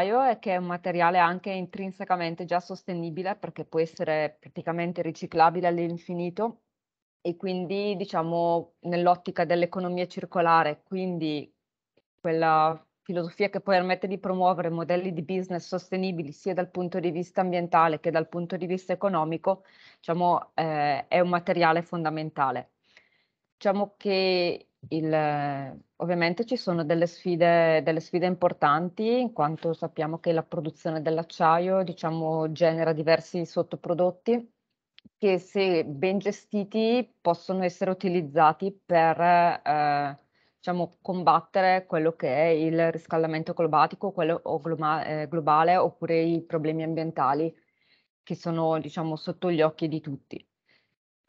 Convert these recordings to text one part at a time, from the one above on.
è che è un materiale anche intrinsecamente già sostenibile perché può essere praticamente riciclabile all'infinito e quindi diciamo nell'ottica dell'economia circolare, quindi quella filosofia che permette di promuovere modelli di business sostenibili sia dal punto di vista ambientale che dal punto di vista economico, diciamo, eh, è un materiale fondamentale. Diciamo che il, ovviamente ci sono delle sfide, delle sfide, importanti, in quanto sappiamo che la produzione dell'acciaio diciamo, genera diversi sottoprodotti che se ben gestiti possono essere utilizzati per eh, diciamo, combattere quello che è il riscaldamento globatico quello, gloma, eh, globale oppure i problemi ambientali che sono diciamo, sotto gli occhi di tutti.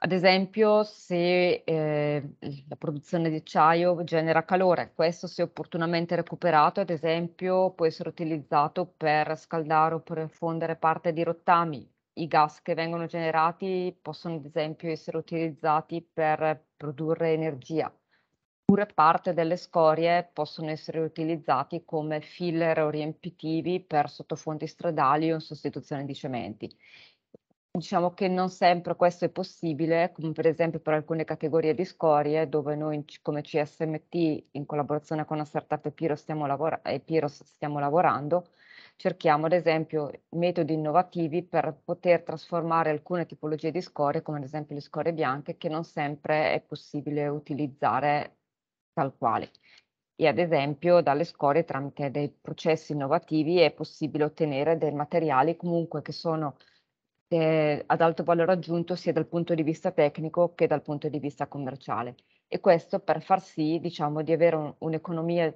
Ad esempio, se eh, la produzione di acciaio genera calore, questo se opportunamente recuperato, ad esempio, può essere utilizzato per scaldare o per fondere parte di rottami. I gas che vengono generati possono, ad esempio, essere utilizzati per produrre energia. Pure parte delle scorie possono essere utilizzati come filler o riempitivi per sottofondi stradali o in sostituzione di cementi. Diciamo che non sempre questo è possibile, come per esempio per alcune categorie di scorie dove noi come CSMT in collaborazione con Assertap e Piros stiamo, lavora- e Piros stiamo lavorando, cerchiamo ad esempio metodi innovativi per poter trasformare alcune tipologie di scorie, come ad esempio le scorie bianche, che non sempre è possibile utilizzare tal quale. E ad esempio dalle scorie tramite dei processi innovativi è possibile ottenere dei materiali comunque che sono eh, ad alto valore aggiunto sia dal punto di vista tecnico che dal punto di vista commerciale. E questo per far sì, diciamo, di avere un, un'economia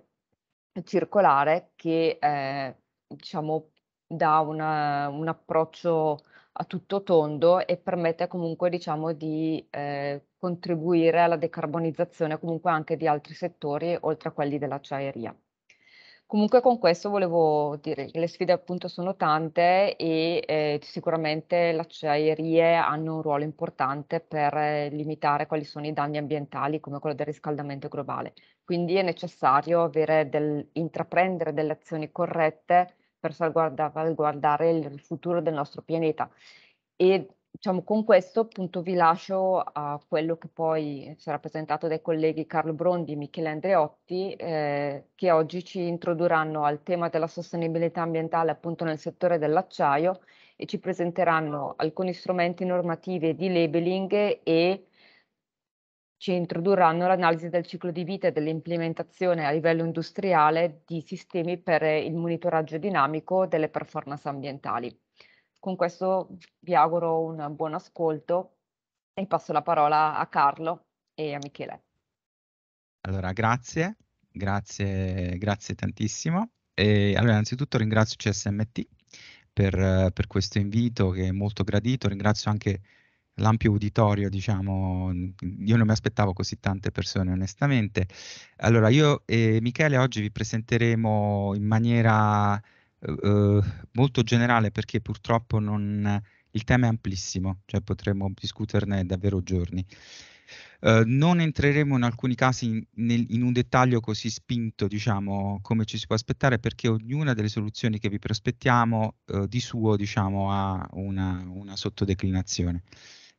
circolare che, eh, diciamo, dà una, un approccio a tutto tondo e permette comunque diciamo di eh, contribuire alla decarbonizzazione comunque anche di altri settori oltre a quelli dell'acciaieria. Comunque con questo volevo dire che le sfide appunto sono tante e eh, sicuramente le acciaierie hanno un ruolo importante per eh, limitare quali sono i danni ambientali come quello del riscaldamento globale. Quindi è necessario del, intraprendere delle azioni corrette per salvaguardare il futuro del nostro pianeta. E diciamo, con questo appunto vi lascio a quello che poi sarà presentato dai colleghi Carlo Brondi e Michele Andreotti, eh, che oggi ci introdurranno al tema della sostenibilità ambientale appunto nel settore dell'acciaio e ci presenteranno alcuni strumenti normativi di labeling e ci introdurranno l'analisi del ciclo di vita e dell'implementazione a livello industriale di sistemi per il monitoraggio dinamico delle performance ambientali. Con questo vi auguro un buon ascolto e passo la parola a Carlo e a Michele. Allora, grazie, grazie, grazie tantissimo. E, allora, innanzitutto ringrazio CSMT per, per, questo invito che è molto gradito, ringrazio anche l'ampio uditorio, diciamo, io non mi aspettavo così tante persone onestamente. Allora, io e Michele oggi vi presenteremo in maniera eh, eh, molto generale perché purtroppo non, il tema è amplissimo, cioè potremmo discuterne davvero giorni. Eh, non entreremo in alcuni casi in, nel, in, un dettaglio così spinto, diciamo, come ci si può aspettare, perché ognuna delle soluzioni che vi prospettiamo eh, di suo, diciamo, ha una, una sottodeclinazione.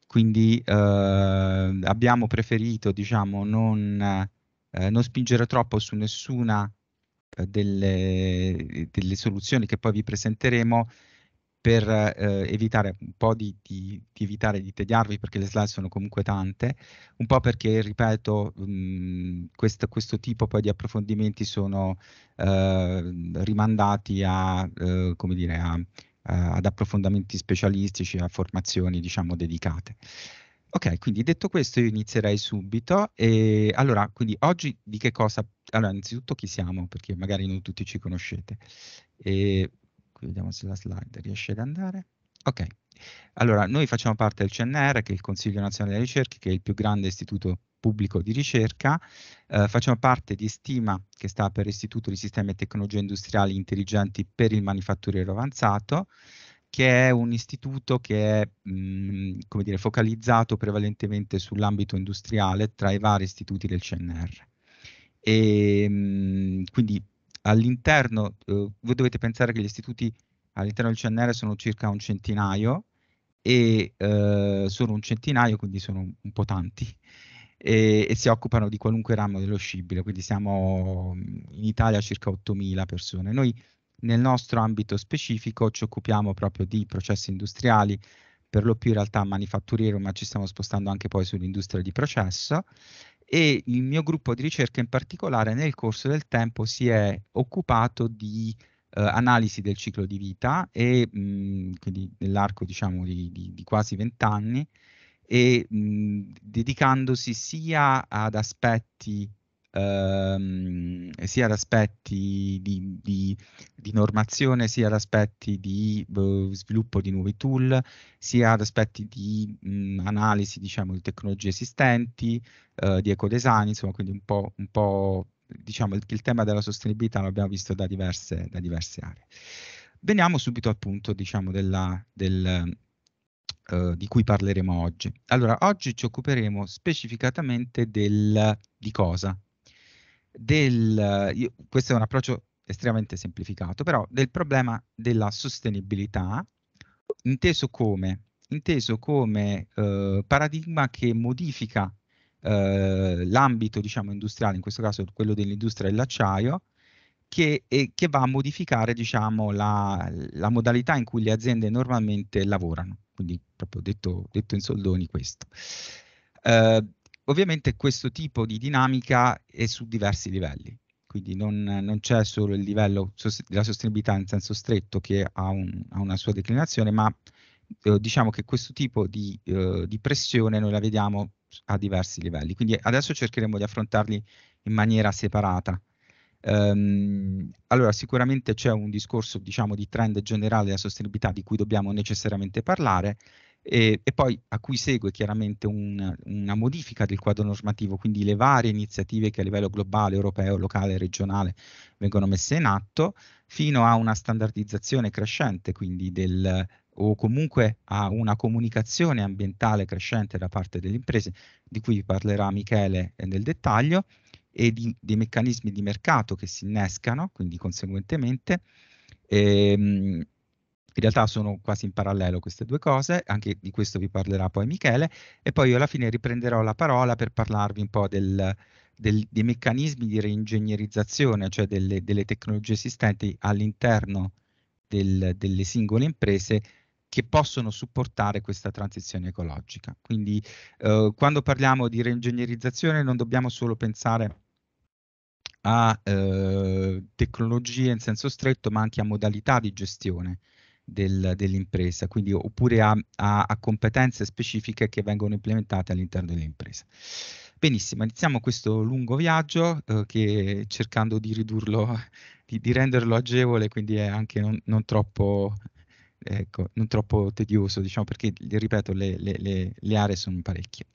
Quindi eh, abbiamo preferito, diciamo, non, non spingere troppo su nessuna delle, delle soluzioni che poi vi presenteremo per eh, evitare un po' di, di, di, evitare di tediarvi perché le slide sono comunque tante, un po' perché, ripeto, mh, mhmm, questo, questo, tipo poi di approfondimenti sono eh, rimandati a, eh, come dire, a, a, eh, ad approfondimenti specialistici, a formazioni diciamo dedicate. Ok, quindi detto questo io inizierei subito. E allora, quindi oggi di che cosa? Allora, innanzitutto chi siamo, perché magari non tutti ci conoscete. E qui vediamo se la slide riesce ad andare. Ok, allora noi facciamo parte del CNR, che è il Consiglio Nazionale delle Ricerche, che è il più grande istituto pubblico di ricerca, eh, facciamo parte di Stima, che sta per Istituto di Sistemi e Tecnologie Industriali Intelligenti per il Manifatturiero Avanzato, che è un istituto che è mh, mhmm, come dire, focalizzato prevalentemente sull'ambito industriale tra i vari istituti del CNR. E, ehm, mh, quindi all'interno, eh, voi dovete pensare che gli istituti all'interno del CNR sono circa un centinaio e eh, sono un centinaio, quindi sono un po' tanti. E, e, si occupano di qualunque ramo dello scibile, quindi siamo mhmm, in Italia circa 8.000 persone. Noi nel nostro ambito specifico ci occupiamo proprio di processi industriali, per lo più in realtà manifatturiero, ma ci stiamo spostando anche poi sull'industria di processo e il mio gruppo di ricerca in particolare nel corso del tempo si è occupato di eh, analisi del ciclo di vita e mh, mm, quindi nell'arco diciamo di, di, di quasi vent'anni e mh, mm, dedicandosi sia ad aspetti ehm, sia ad aspetti di, di, di, normazione, sia ad aspetti di eh, sviluppo di nuovi tool, sia ad aspetti di mh, analisi diciamo, di tecnologie esistenti, eh, di ecodesign, insomma, quindi un po', un po' diciamo, il, il, tema della sostenibilità l'abbiamo visto da diverse, da diverse aree. Veniamo subito al punto diciamo, della, del, Uh, di cui parleremo oggi. Allora, oggi ci occuperemo specificatamente del, di cosa? del, io, questo è un approccio estremamente semplificato, però del problema della sostenibilità, inteso come, inteso come eh, paradigma che modifica eh, l'ambito diciamo, industriale, in questo caso quello dell'industria dell'acciaio, che, e, che va a modificare diciamo, la, la, modalità in cui le aziende normalmente lavorano. Quindi, proprio detto, detto in soldoni, questo. Eh, Ovviamente questo tipo di dinamica è su diversi livelli, quindi non, non c'è solo il livello della sostenibilità in senso stretto che ha, un, ha una sua declinazione, ma eh, diciamo che questo tipo di, eh, di pressione noi la vediamo a diversi livelli. Quindi adesso cercheremo di affrontarli in maniera separata. Um, allora, sicuramente c'è un discorso, diciamo, di trend generale della sostenibilità di cui dobbiamo necessariamente parlare, e, ehm, e poi a cui segue chiaramente un, una modifica del quadro normativo, quindi le varie iniziative che a livello globale, europeo, locale e regionale vengono messe in atto, fino a una standardizzazione crescente, quindi del, o comunque a una comunicazione ambientale crescente da parte delle imprese, di cui parlerà Michele nel dettaglio, e di, dei meccanismi di mercato che si innescano, quindi conseguentemente, ehm, in realtà sono quasi in parallelo queste due cose, anche di questo vi parlerà poi Michele, e poi io alla fine riprenderò la parola per parlarvi un po' del, del, dei meccanismi di reingegnerizzazione, cioè delle, delle tecnologie esistenti all'interno del, delle singole imprese che possono supportare questa transizione ecologica. Quindi eh, quando parliamo di reingegnerizzazione non dobbiamo solo pensare a eh, tecnologie in senso stretto, ma anche a modalità di gestione del, dell'impresa, quindi oppure a, a, a, competenze specifiche che vengono implementate all'interno dell'impresa. Benissimo, iniziamo questo lungo viaggio eh, che cercando di ridurlo, di, di, renderlo agevole, quindi è anche non, non troppo ecco, non troppo tedioso, diciamo, perché, ripeto, le, le, le, le, aree sono parecchie.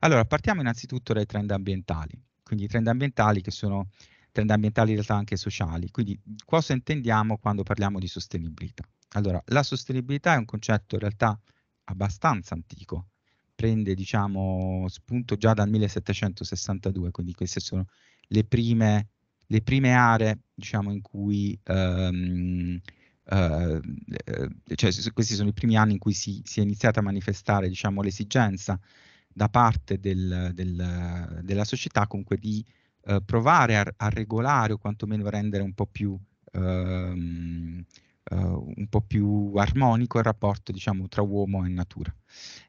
Allora, partiamo innanzitutto dai trend ambientali, quindi i trend ambientali che sono trend ambientali in realtà anche sociali, quindi cosa intendiamo quando parliamo di sostenibilità? Allora, la sostenibilità è un concetto in realtà abbastanza antico, prende diciamo spunto già dal 1762, quindi queste sono le prime, le prime aree diciamo in cui, ehm, eh, cioè questi sono i primi anni in cui si, si è iniziata a manifestare diciamo l'esigenza da parte del, del, della società comunque di eh, provare a, a, regolare o quantomeno rendere un po' più ehm, uh, un po' più armonico il rapporto diciamo, tra uomo e natura.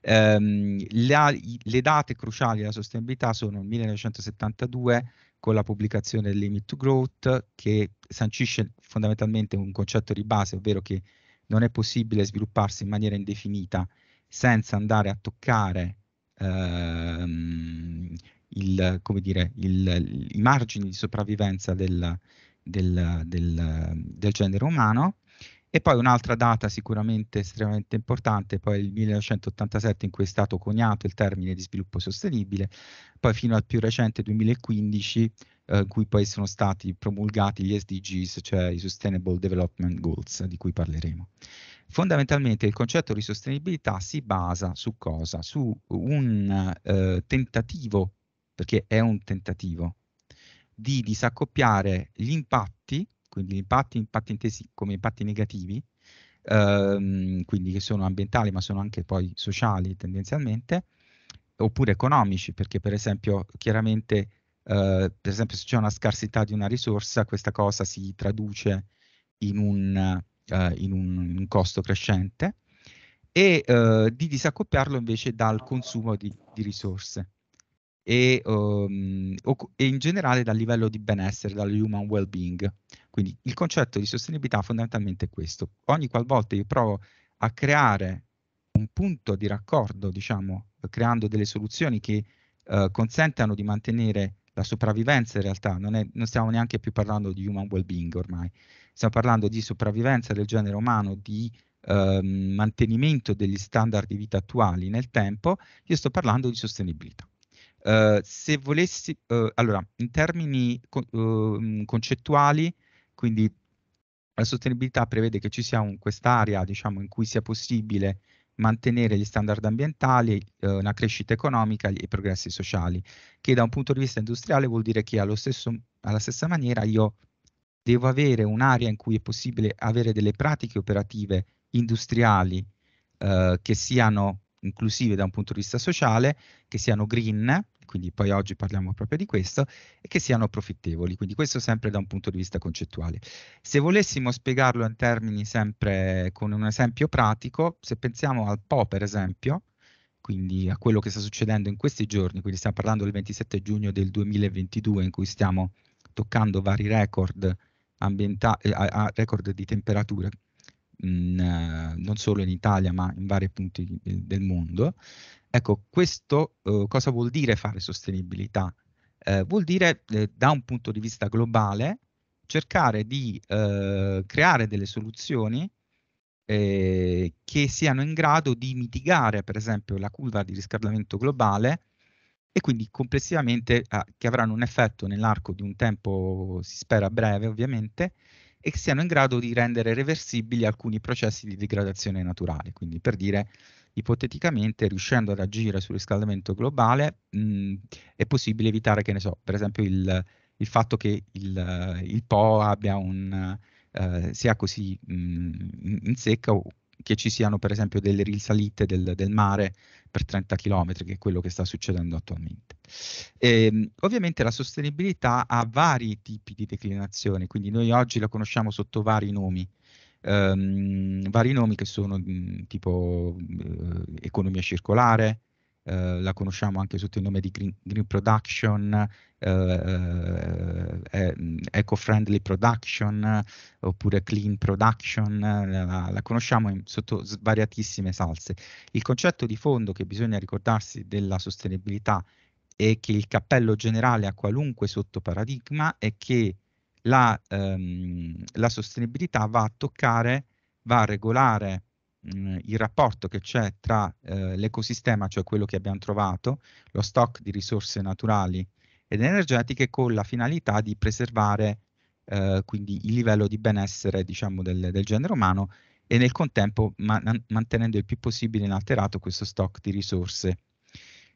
Um, la, le date cruciali della sostenibilità sono il 1972 con la pubblicazione del Limit to Growth che sancisce fondamentalmente un concetto di base, ovvero che non è possibile svilupparsi in maniera indefinita senza andare a toccare ehm, il, dire, il, i margini di sopravvivenza del, del, del, del genere umano e poi un'altra data sicuramente estremamente importante, poi il 1987 in cui è stato coniato il termine di sviluppo sostenibile, poi fino al più recente 2015 eh, in cui poi sono stati promulgati gli SDGs, cioè i Sustainable Development Goals, di cui parleremo. Fondamentalmente il concetto di sostenibilità si basa su cosa? Su un eh, tentativo, perché è un tentativo, di disaccoppiare gli impatti quindi impatti, impatti intesi come impatti negativi, ehm, quindi che sono ambientali ma sono anche poi sociali tendenzialmente, oppure economici, perché per esempio chiaramente, eh, per esempio se c'è una scarsità di una risorsa, questa cosa si traduce in un, eh, in un, un costo crescente e eh, di disaccoppiarlo invece dal consumo di, di risorse e, um, e, in generale dal livello di benessere, dal human well-being. Quindi il concetto di sostenibilità fondamentalmente è questo. Ogni qualvolta io provo a creare un punto di raccordo, diciamo, creando delle soluzioni che uh, consentano di mantenere la sopravvivenza in realtà, non, è, non stiamo neanche più parlando di human well-being ormai, stiamo parlando di sopravvivenza del genere umano, di Uh, mantenimento degli standard di vita attuali nel tempo, io sto parlando di sostenibilità. Ehm, se volessi, uh, allora, in termini con, uh, ehm, concettuali, quindi la sostenibilità prevede che ci sia quest'area, diciamo, in cui sia possibile mantenere gli standard ambientali, una crescita economica e i progressi sociali, che da un punto di vista industriale vuol dire che stesso, alla stessa maniera io devo avere un'area in cui è possibile avere delle pratiche operative industriali che siano inclusive da un punto di vista sociale, che siano green, quindi poi oggi parliamo proprio di questo, e che siano profittevoli, quindi questo sempre da un punto di vista concettuale. Se volessimo spiegarlo in termini sempre con un esempio pratico, se pensiamo al Po per esempio, quindi a quello che sta succedendo in questi giorni, quindi stiamo parlando del 27 giugno del 2022 in cui stiamo toccando vari record, ambienta- eh, record di temperature mh, eh, non solo in Italia ma in vari punti del mondo. Ecco, questo eh, cosa vuol dire fare sostenibilità? Eh, vuol dire, eh, da un punto di vista globale, cercare di eh, creare delle soluzioni eh, che siano in grado di mitigare, per esempio, la curva di riscaldamento globale e quindi complessivamente ah, che avranno un effetto nell'arco di un tempo, si spera breve ovviamente, e che siano in grado di rendere reversibili alcuni processi di degradazione naturale. Quindi per dire, ipoteticamente, riuscendo ad agire sul riscaldamento globale, mh, è possibile evitare che ne so, per esempio il, il fatto che il, il Po abbia un, eh, sia così mh, in secca o che ci siano per esempio delle risalite del, del mare per 30 km, che è quello che sta succedendo attualmente. E, ehm, ovviamente la sostenibilità ha vari tipi di declinazione, quindi noi oggi la conosciamo sotto vari nomi. Um, vari nomi che sono mh, mm, tipo eh, economia circolare, eh, la conosciamo anche sotto il nome di Green, green Production, eh, eh mm, Eco-Friendly Production oppure Clean Production, la, la conosciamo in, sotto svariatissime salse. Il concetto di fondo che bisogna ricordarsi della sostenibilità è che il cappello generale a qualunque sottoparadigma è che la, ehm, la sostenibilità va a toccare, va a regolare mh, mm, il rapporto che c'è tra eh, l'ecosistema, cioè quello che abbiamo trovato, lo stock di risorse naturali ed energetiche con la finalità di preservare eh, quindi il livello di benessere diciamo, del, del genere umano e nel contempo ma mantenendo il più possibile inalterato questo stock di risorse.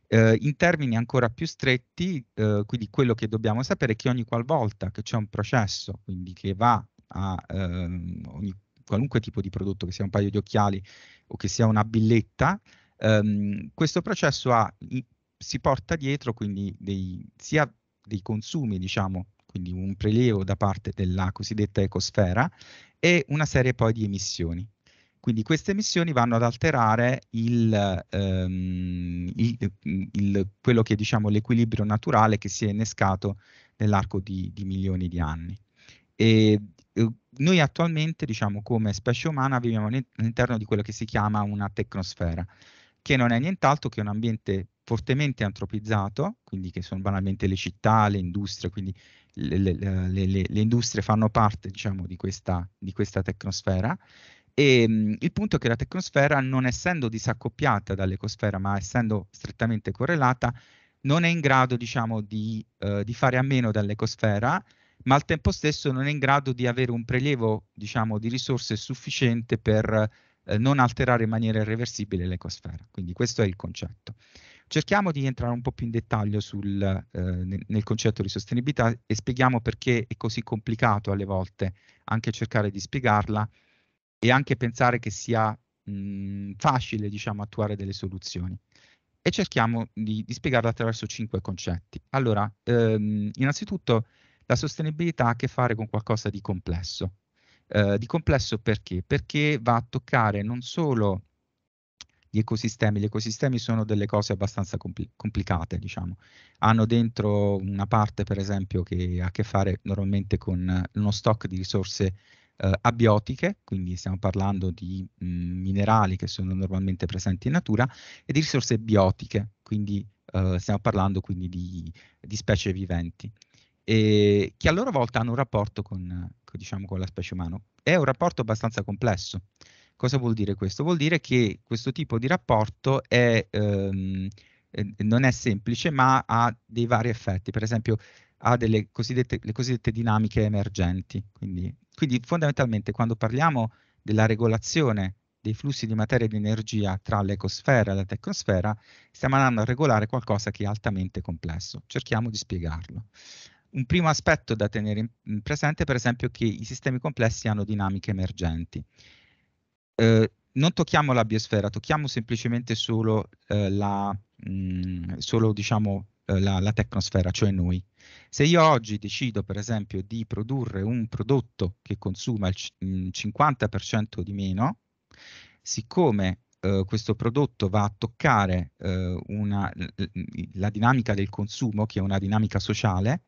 Eh, in termini ancora più stretti, eh, quindi quello che dobbiamo sapere è che ogni qualvolta che c'è un processo, quindi che va a eh, ogni qualunque tipo di prodotto, che sia un paio di occhiali o che sia una billetta, ehm, questo processo ha, si porta dietro quindi dei, sia dei consumi, diciamo, quindi un prelievo da parte della cosiddetta ecosfera e una serie poi di emissioni. Quindi queste emissioni vanno ad alterare il, ehm, il, il, quello che è diciamo, l'equilibrio naturale che si è innescato nell'arco di, di milioni di anni. E noi attualmente, diciamo, come specie umana viviamo all'interno di quello che si chiama una tecnosfera, che non è nient'altro che un ambiente fortemente antropizzato, quindi che sono banalmente le città, le industrie, quindi le, le, le, le industrie fanno parte, diciamo, di questa, di questa tecnosfera. E, ehm, mh, il punto è che la tecnosfera, non essendo disaccoppiata dall'ecosfera, ma essendo strettamente correlata, non è in grado, diciamo, di, eh, di fare a meno dall'ecosfera, ma al tempo stesso non è in grado di avere un prelievo diciamo, di risorse sufficiente per eh, non alterare in maniera irreversibile l'ecosfera. Quindi questo è il concetto. Cerchiamo di entrare un po' più in dettaglio sul, eh, nel concetto di sostenibilità e spieghiamo perché è così complicato alle volte anche cercare di spiegarla e anche pensare che sia mh, mm, facile diciamo, attuare delle soluzioni. E cerchiamo di, di spiegarla attraverso cinque concetti. Allora, ehm, innanzitutto la sostenibilità ha a che fare con qualcosa di complesso. Eh, di complesso perché? Perché va a toccare non solo gli ecosistemi, gli ecosistemi sono delle cose abbastanza compl- complicate, diciamo. Hanno dentro una parte, per esempio, che ha a che fare normalmente con uno stock di risorse eh, abiotiche, quindi stiamo parlando di mh, mm, minerali che sono normalmente presenti in natura, e di risorse biotiche, quindi eh, stiamo parlando quindi di, di specie viventi eh, che a loro volta hanno un rapporto con, diciamo, con la specie umana. È un rapporto abbastanza complesso. Cosa vuol dire questo? Vuol dire che questo tipo di rapporto è, ehm, eh, non è semplice, ma ha dei vari effetti. Per esempio, ha delle cosiddette, cosiddette dinamiche emergenti. Quindi, quindi, fondamentalmente, quando parliamo della regolazione dei flussi di materia e di energia tra l'ecosfera e la tecnosfera, stiamo andando a regolare qualcosa che è altamente complesso. Cerchiamo di spiegarlo. Un primo aspetto da tenere in presente, per esempio, è che i sistemi complessi hanno dinamiche emergenti. Eh, non tocchiamo la biosfera, tocchiamo semplicemente solo, eh, la, mh, mm, solo diciamo, eh, la, la, tecnosfera, cioè noi. Se io oggi decido, per esempio, di produrre un prodotto che consuma il 50% mm, di meno, siccome Uh, questo prodotto va a toccare uh, una, la dinamica del consumo, che è una dinamica sociale,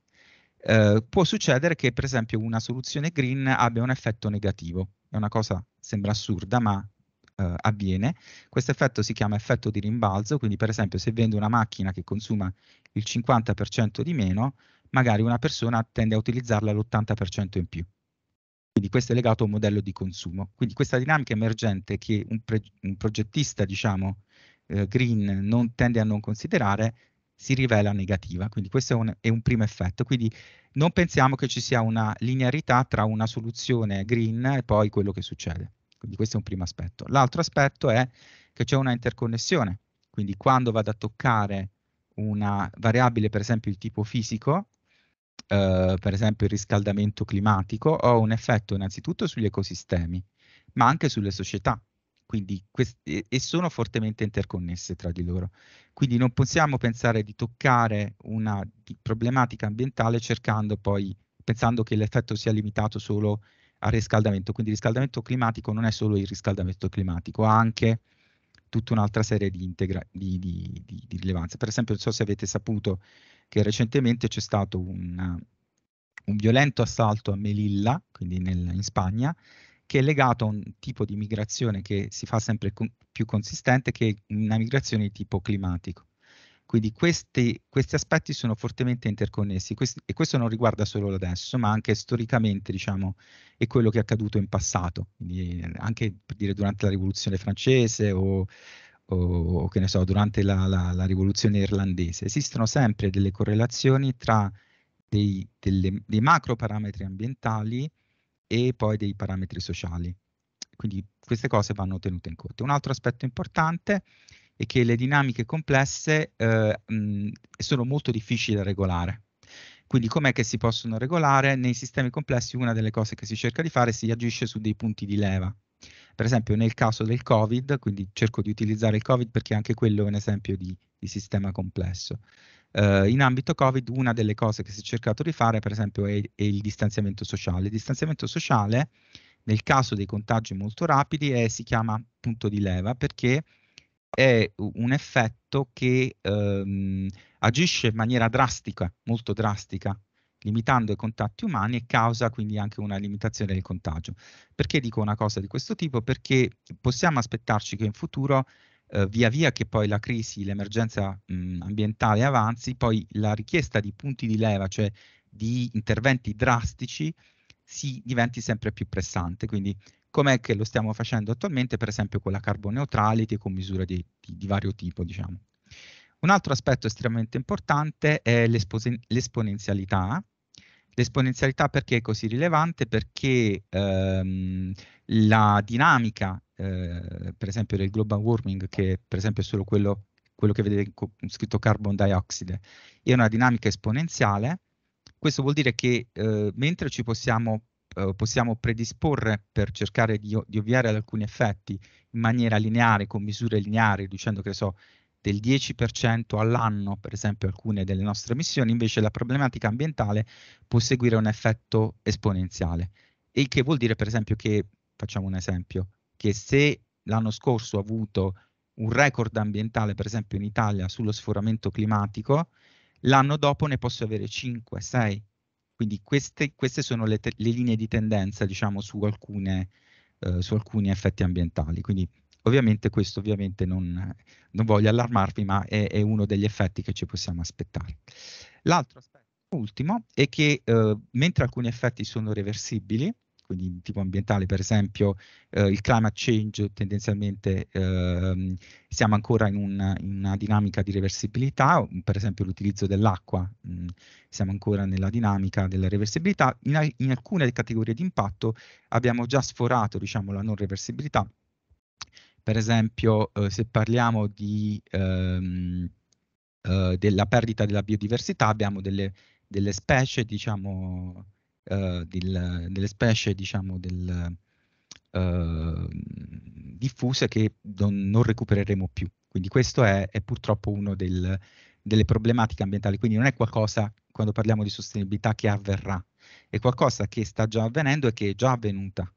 eh, può succedere che per esempio una soluzione green abbia un effetto negativo. È una cosa, sembra assurda, ma eh, avviene. Questo effetto si chiama effetto di rimbalzo, quindi per esempio se vendo una macchina che consuma il 50% di meno, magari una persona tende a utilizzarla l'80% in più. Quindi questo è legato a un modello di consumo. Quindi questa dinamica emergente che un, pre- un progettista, diciamo, eh, green non tende a non considerare, si rivela negativa. Quindi questo è un, è un, primo effetto. Quindi non pensiamo che ci sia una linearità tra una soluzione green e poi quello che succede. Quindi questo è un primo aspetto. L'altro aspetto è che c'è una interconnessione. Quindi quando vado a toccare una variabile, per esempio, il tipo fisico, eh, per esempio il riscaldamento climatico, ho un effetto innanzitutto sugli ecosistemi, ma anche sulle società. Quindi quest- e sono fortemente interconnesse tra di loro. Quindi non possiamo pensare di toccare una problematica ambientale cercando poi, pensando che l'effetto sia limitato solo al riscaldamento. Quindi il riscaldamento climatico non è solo il riscaldamento climatico, ha anche tutta un'altra serie di, integra- di, di, di rilevanze. Per esempio, non so se avete saputo che recentemente c'è stato un, un violento assalto a Melilla, quindi nel, in Spagna, che è legato a un tipo di migrazione che si fa sempre con, più consistente, che è una migrazione di tipo climatico. Quindi questi, questi aspetti sono fortemente interconnessi questi, e questo non riguarda solo adesso, ma anche storicamente, diciamo, è quello che è accaduto in passato, Quindi eh, anche per dire, durante la rivoluzione francese o, o che ne so, durante la, la, la rivoluzione irlandese. Esistono sempre delle correlazioni tra dei, delle, dei macro parametri ambientali e poi dei parametri sociali. Quindi queste cose vanno tenute in conto. Un altro aspetto importante è che le dinamiche complesse eh, mh, sono molto difficili da regolare. Quindi com'è che si possono regolare? Nei sistemi complessi una delle cose che si cerca di fare è si agisce su dei punti di leva. Per esempio nel caso del Covid, quindi cerco di utilizzare il Covid perché anche quello è un esempio di, di sistema complesso. Eh, in ambito Covid una delle cose che si è cercato di fare, per esempio, è, è il distanziamento sociale. Il distanziamento sociale, nel caso dei contagi molto rapidi, è, si chiama punto di leva perché è un effetto che ehm, agisce in maniera drastica, molto drastica, limitando i contatti umani e causa quindi anche una limitazione del contagio. Perché dico una cosa di questo tipo? Perché possiamo aspettarci che in futuro eh, via via che poi la crisi, l'emergenza mh, ambientale avanzi, poi la richiesta di punti di leva, cioè di interventi drastici, si diventi sempre più pressante. Quindi com'è che lo stiamo facendo attualmente, per esempio con la carbon neutrality, con misure di, di, di vario tipo, diciamo. Un altro aspetto estremamente importante è l'espos- l'esponenzialità, L'esponenzialità perché è così rilevante? Perché ehm, la dinamica, eh, per esempio, del global warming, che per esempio è solo quello, quello che vedete scritto carbon dioxide, è una dinamica esponenziale. Questo vuol dire che eh, mentre ci possiamo, eh, possiamo, predisporre per cercare di, di, ovviare ad alcuni effetti in maniera lineare, con misure lineari, dicendo che so, del 10% all'anno, per esempio alcune delle nostre emissioni, invece la problematica ambientale può seguire un effetto esponenziale. Il che vuol dire, per esempio, che, facciamo un esempio, che se l'anno scorso ho avuto un record ambientale, per esempio in Italia, sullo sforamento climatico, l'anno dopo ne posso avere 5, 6. Quindi queste, queste sono le, te- le, linee di tendenza, diciamo, su, alcune, eh, su alcuni effetti ambientali. Quindi Ovviamente questo ovviamente non, non voglio allarmarvi, ma è, è, uno degli effetti che ci possiamo aspettare. L'altro aspetto ultimo è che eh, mentre alcuni effetti sono reversibili, quindi in tipo ambientale, per esempio eh, il climate change tendenzialmente eh, siamo ancora in una, in una, dinamica di reversibilità, per esempio l'utilizzo dell'acqua, mm, siamo ancora nella dinamica della reversibilità, in, in, alcune categorie di impatto abbiamo già sforato diciamo, la non reversibilità, per esempio eh, se parliamo di, ehm, eh, della perdita della biodiversità abbiamo delle, delle specie, diciamo, eh, del, delle specie diciamo, del, eh, diffuse che don, non recupereremo più. Quindi questo è, è purtroppo uno del, delle problematiche ambientali, quindi non è qualcosa, quando parliamo di sostenibilità, che avverrà, è qualcosa che sta già avvenendo e che è già avvenuta.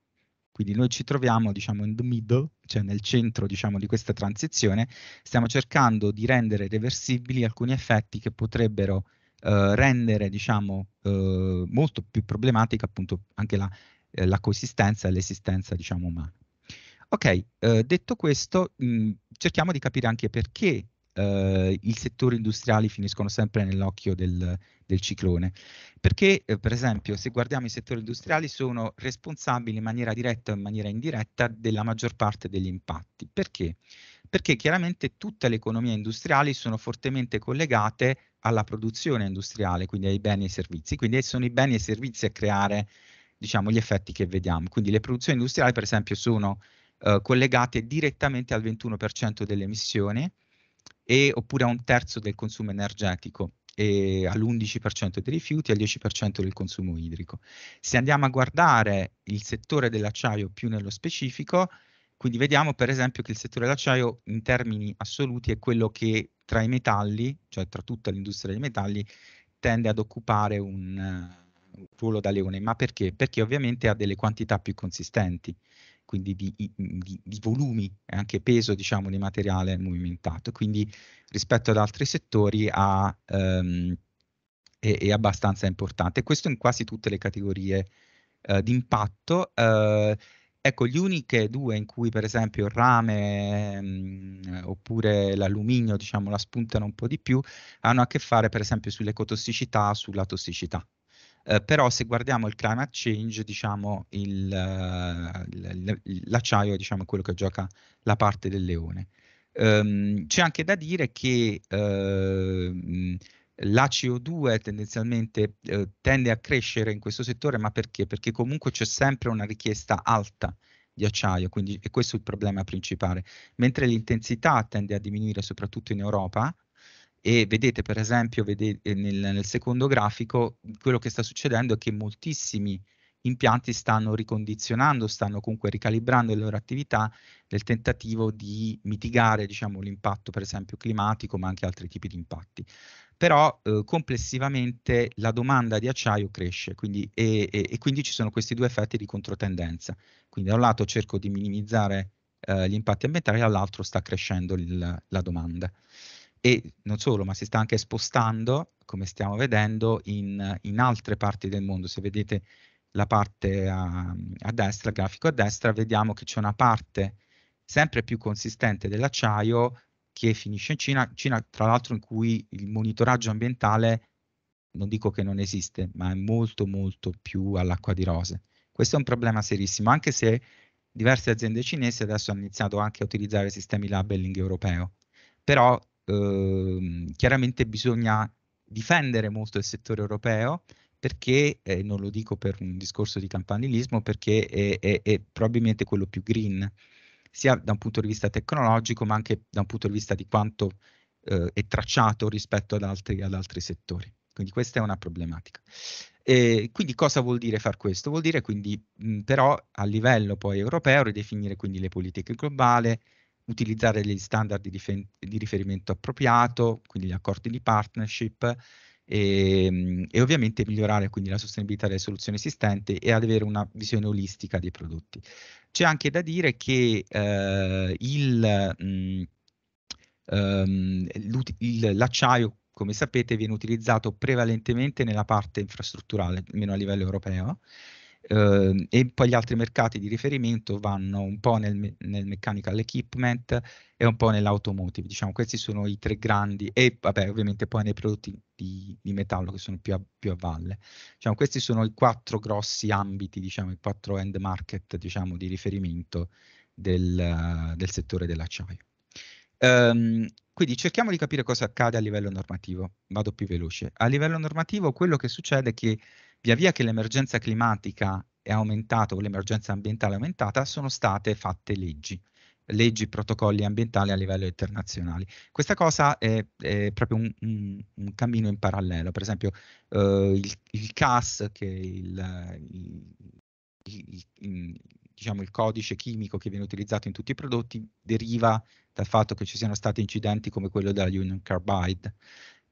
Quindi noi ci troviamo, diciamo, in the middle cioè nel centro diciamo, di questa transizione, stiamo cercando di rendere reversibili alcuni effetti che potrebbero eh, rendere diciamo, eh, molto più problematica appunto anche la, eh, la coesistenza e l'esistenza diciamo, umana. Ok, eh, detto questo, mh, cerchiamo di capire anche perché eh, i settori industriali finiscono sempre nell'occhio del, del ciclone, perché eh, per esempio se guardiamo i settori industriali sono responsabili in maniera diretta o in maniera indiretta della maggior parte degli impatti. Perché? Perché chiaramente tutte le economie industriali sono fortemente collegate alla produzione industriale, quindi ai beni e servizi, quindi sono i beni e i servizi a creare diciamo, gli effetti che vediamo. Quindi le produzioni industriali per esempio sono eh, collegate direttamente al 21% delle emissioni, e, oppure a un terzo del consumo energetico e all'11% dei rifiuti e al 10% del consumo idrico. Se andiamo a guardare il settore dell'acciaio più nello specifico, quindi vediamo per esempio che il settore dell'acciaio in termini assoluti è quello che tra i metalli, cioè tra tutta l'industria dei metalli, tende ad occupare un, eh, un ruolo da leone. Ma perché? Perché ovviamente ha delle quantità più consistenti quindi di, mhmm, di, di volumi e anche peso diciamo, di materiale movimentato, quindi rispetto ad altri settori ha, ehm, è, è, abbastanza importante. Questo in quasi tutte le categorie eh, di impatto. Eh, ecco, le uniche due in cui per esempio il rame mh, mhmm, oppure l'alluminio diciamo, la spuntano un po' di più hanno a che fare per esempio sull'ecotossicità, sulla tossicità. Eh, però se guardiamo il climate change, diciamo, eh, il, l'acciaio diciamo, è quello che gioca la parte del leone. Um, c'è anche da dire che uh, la CO2 tendenzialmente uh, tende a crescere in questo settore, ma perché? Perché comunque c'è sempre una richiesta alta di acciaio, quindi e questo è il problema principale. Mentre l'intensità tende a diminuire soprattutto in Europa, e vedete per esempio vedete, eh, nel, nel, secondo grafico quello che sta succedendo è che moltissimi impianti stanno ricondizionando, stanno comunque ricalibrando le loro attività nel tentativo di mitigare diciamo, l'impatto per esempio climatico ma anche altri tipi di impatti. Però eh, complessivamente la domanda di acciaio cresce quindi, e, e, e quindi ci sono questi due effetti di controtendenza. Quindi da un lato cerco di minimizzare eh, gli impatti ambientali, dall'altro sta crescendo il, la domanda e non solo, ma si sta anche spostando, come stiamo vedendo, in, in altre parti del mondo. Se vedete la parte a, a, destra, il grafico a destra, vediamo che c'è una parte sempre più consistente dell'acciaio che finisce in Cina, Cina tra l'altro in cui il monitoraggio ambientale non dico che non esiste, ma è molto molto più all'acqua di rose. Questo è un problema serissimo, anche se diverse aziende cinesi adesso hanno iniziato anche a utilizzare sistemi labeling europeo. Però Ehm, chiaramente bisogna difendere molto il settore europeo perché, eh, non lo dico per un discorso di campanilismo, perché è, è, è probabilmente quello più green, sia da un punto di vista tecnologico ma anche da un punto di vista di quanto eh, è tracciato rispetto ad altri, ad altri settori. Quindi questa è una problematica. E quindi cosa vuol dire far questo? Vuol dire quindi mh, però a livello poi europeo ridefinire quindi le politiche globali, utilizzare gli standard di, di riferimento appropriato, quindi gli accordi di partnership e, ehm, e, ovviamente migliorare quindi la sostenibilità delle soluzioni esistenti e ad avere una visione olistica dei prodotti. C'è anche da dire che eh, mm, ehm, l'acciaio um, come sapete viene utilizzato prevalentemente nella parte infrastrutturale, almeno a livello europeo, eh, e poi gli altri mercati di riferimento vanno un po' nel, me- nel mechanical equipment e un po' nell'automotive, diciamo questi sono i tre grandi e vabbè ovviamente poi nei prodotti di, di metallo che sono più a, più a, valle, diciamo questi sono i quattro grossi ambiti, diciamo i quattro end market diciamo di riferimento del, del settore dell'acciaio. Um, quindi cerchiamo di capire cosa accade a livello normativo, vado più veloce. A livello normativo quello che succede è che via via che l'emergenza climatica è aumentata o l'emergenza ambientale è aumentata, sono state fatte leggi leggi, protocolli ambientali a livello internazionale. Questa cosa è, è proprio un, un, un, cammino in parallelo, per esempio eh, il, il, CAS, che è il, il, il, diciamo, il codice chimico che viene utilizzato in tutti i prodotti, deriva dal fatto che ci siano stati incidenti come quello della Union Carbide.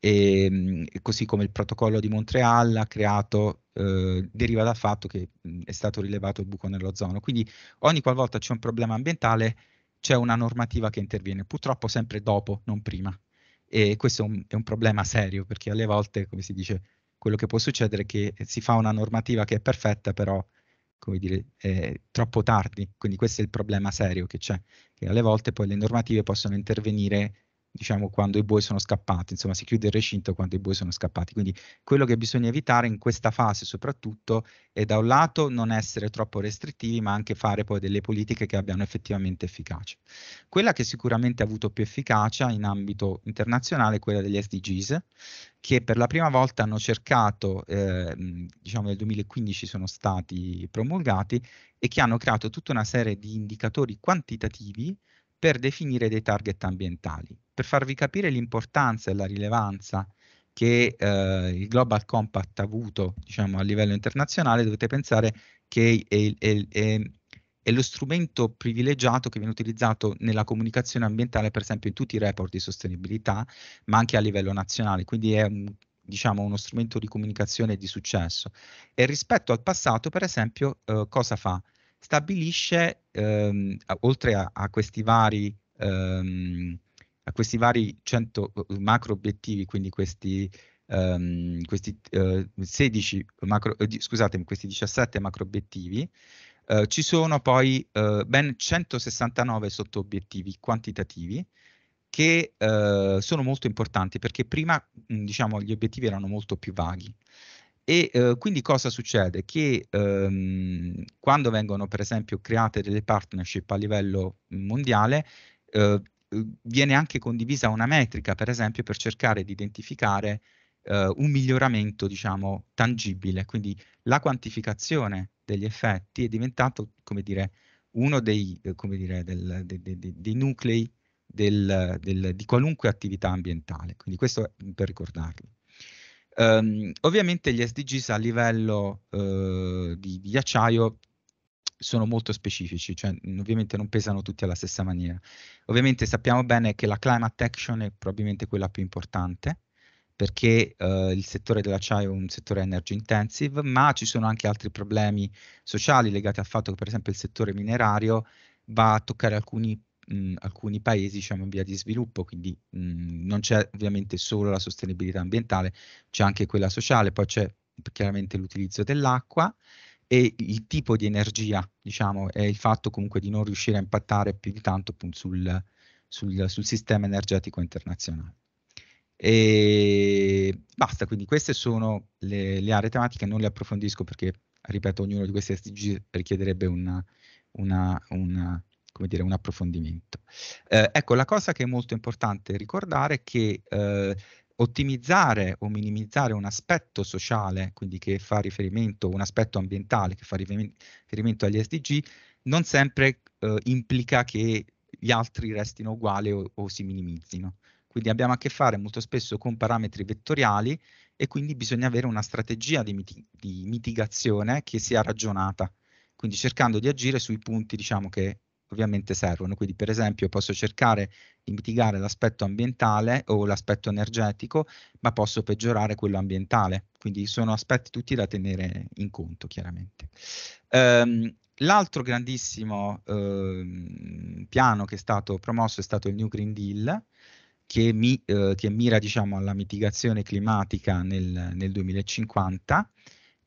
Ehm, e, così come il protocollo di Montreal ha creato, eh, deriva dal fatto che è stato rilevato il buco nell'ozono. Quindi ogni qualvolta c'è un problema ambientale c'è una normativa che interviene, purtroppo sempre dopo, non prima. E questo è un, è un problema serio perché alle volte, come si dice, quello che può succedere è che si fa una normativa che è perfetta, però come dire, eh, troppo tardi. Quindi questo è il problema serio che c'è, che alle volte poi le normative possono intervenire diciamo, quando i buoi sono scappati, insomma si chiude il recinto quando i buoi sono scappati. Quindi quello che bisogna evitare in questa fase soprattutto è da un lato non essere troppo restrittivi, ma anche fare poi delle politiche che abbiano effettivamente efficacia. Quella che sicuramente ha avuto più efficacia in ambito internazionale è quella degli SDGs, che per la prima volta hanno cercato, eh, diciamo nel 2015 sono stati promulgati e che hanno creato tutta una serie di indicatori quantitativi per definire dei target ambientali. Per farvi capire l'importanza e la rilevanza che eh, il Global Compact ha avuto diciamo, a livello internazionale, dovete pensare che è, è, è, è, lo strumento privilegiato che viene utilizzato nella comunicazione ambientale, per esempio in tutti i report di sostenibilità, ma anche a livello nazionale, quindi è un, diciamo, uno strumento di comunicazione di successo. E rispetto al passato, per esempio, eh, cosa fa? stabilisce, ehm, oltre a, a, questi vari, ehm, a, questi vari, 100 macro obiettivi, quindi questi, ehm, questi, eh, 16 macro, eh, scusatemi, questi 17 macro obiettivi, eh, ci sono poi eh, ben 169 sotto obiettivi quantitativi, che eh, sono molto importanti perché prima diciamo, gli obiettivi erano molto più vaghi e eh, quindi cosa succede? Che ehm, quando vengono per esempio create delle partnership a livello mondiale, eh, viene anche condivisa una metrica, per esempio, per cercare di identificare eh, un miglioramento, diciamo, tangibile. Quindi la quantificazione degli effetti è diventato, come dire, uno dei, come dire, del, de, de, dei nuclei del, del, di qualunque attività ambientale. Quindi questo mhmm, per ricordarlo. Um, ovviamente gli SDGs a livello uh, di, di acciaio sono molto specifici, cioè mm, ovviamente non pesano tutti alla stessa maniera. Ovviamente sappiamo bene che la climate action è probabilmente quella più importante perché eh, il settore dell'acciaio è un settore energy intensive, ma ci sono anche altri problemi sociali legati al fatto che per esempio il settore minerario va a toccare alcuni mh, alcuni paesi diciamo, in via di sviluppo, quindi mh, mhmm, non c'è ovviamente solo la sostenibilità ambientale, c'è anche quella sociale, poi c'è chiaramente l'utilizzo dell'acqua e il tipo di energia, diciamo, è il fatto comunque di non riuscire a impattare più di tanto appunto sul, sul, sul sistema energetico internazionale. E basta, quindi queste sono le, le, aree tematiche, non le approfondisco perché, ripeto, ognuno di questi SDG richiederebbe una, una, una come dire, un approfondimento. Eh, ecco, la cosa che è molto importante ricordare è che eh, ottimizzare o minimizzare un aspetto sociale, quindi che fa riferimento, un aspetto ambientale che fa riferimento agli SDG, non sempre eh, implica che gli altri restino uguali o, o si minimizzino. Quindi abbiamo a che fare molto spesso con parametri vettoriali e quindi bisogna avere una strategia di, mit di mitigazione che sia ragionata, quindi cercando di agire sui punti diciamo, che ovviamente servono. Quindi, per esempio, posso cercare di mitigare l'aspetto ambientale o l'aspetto energetico, ma posso peggiorare quello ambientale. Quindi sono aspetti tutti da tenere in conto, chiaramente. Um, l'altro grandissimo um, piano che è stato promosso è stato il New Green Deal, che, mi, uh, che mira diciamo, alla mitigazione climatica nel, nel, 2050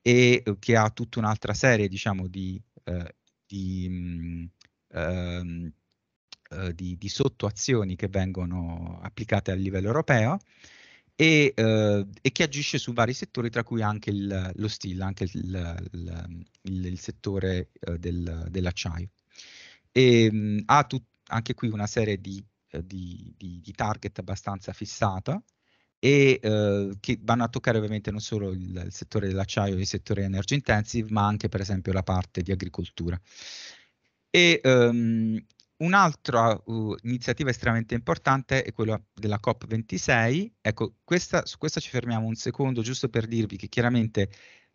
e eh, che ha tutta un'altra serie diciamo, di, uh, di um, ehm, eh, di, di, sottoazioni che vengono applicate a livello europeo e, eh, e, che agisce su vari settori, tra cui anche il, lo steel, anche il, il, il settore eh, del, dell'acciaio. E, ehm, mh, ha tut, anche qui una serie eh, di, di, di target abbastanza fissata e eh, che vanno a toccare ovviamente non solo il, il settore dell'acciaio e il settore energy intensive, ma anche per esempio la parte di agricoltura. E um, Un'altra uh, iniziativa estremamente importante è quella della COP26. Ecco, questa, su questa ci fermiamo un secondo, giusto per dirvi che chiaramente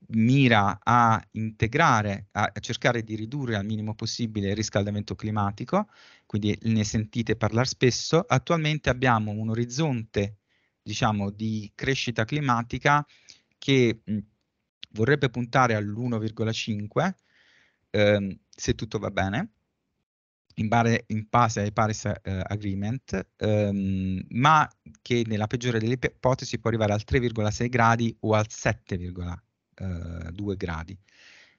mira a integrare, a, a cercare di ridurre al minimo possibile il riscaldamento climatico, quindi ne sentite parlare spesso. Attualmente abbiamo un orizzonte, diciamo, di crescita climatica che mh, vorrebbe puntare all'1,5. Ehm, se tutto va bene, in, bare, in base ai Paris uh, Agreement, um, ma che nella peggiore delle ipotesi può arrivare al 3,6 gradi o al 7,2 eh, gradi.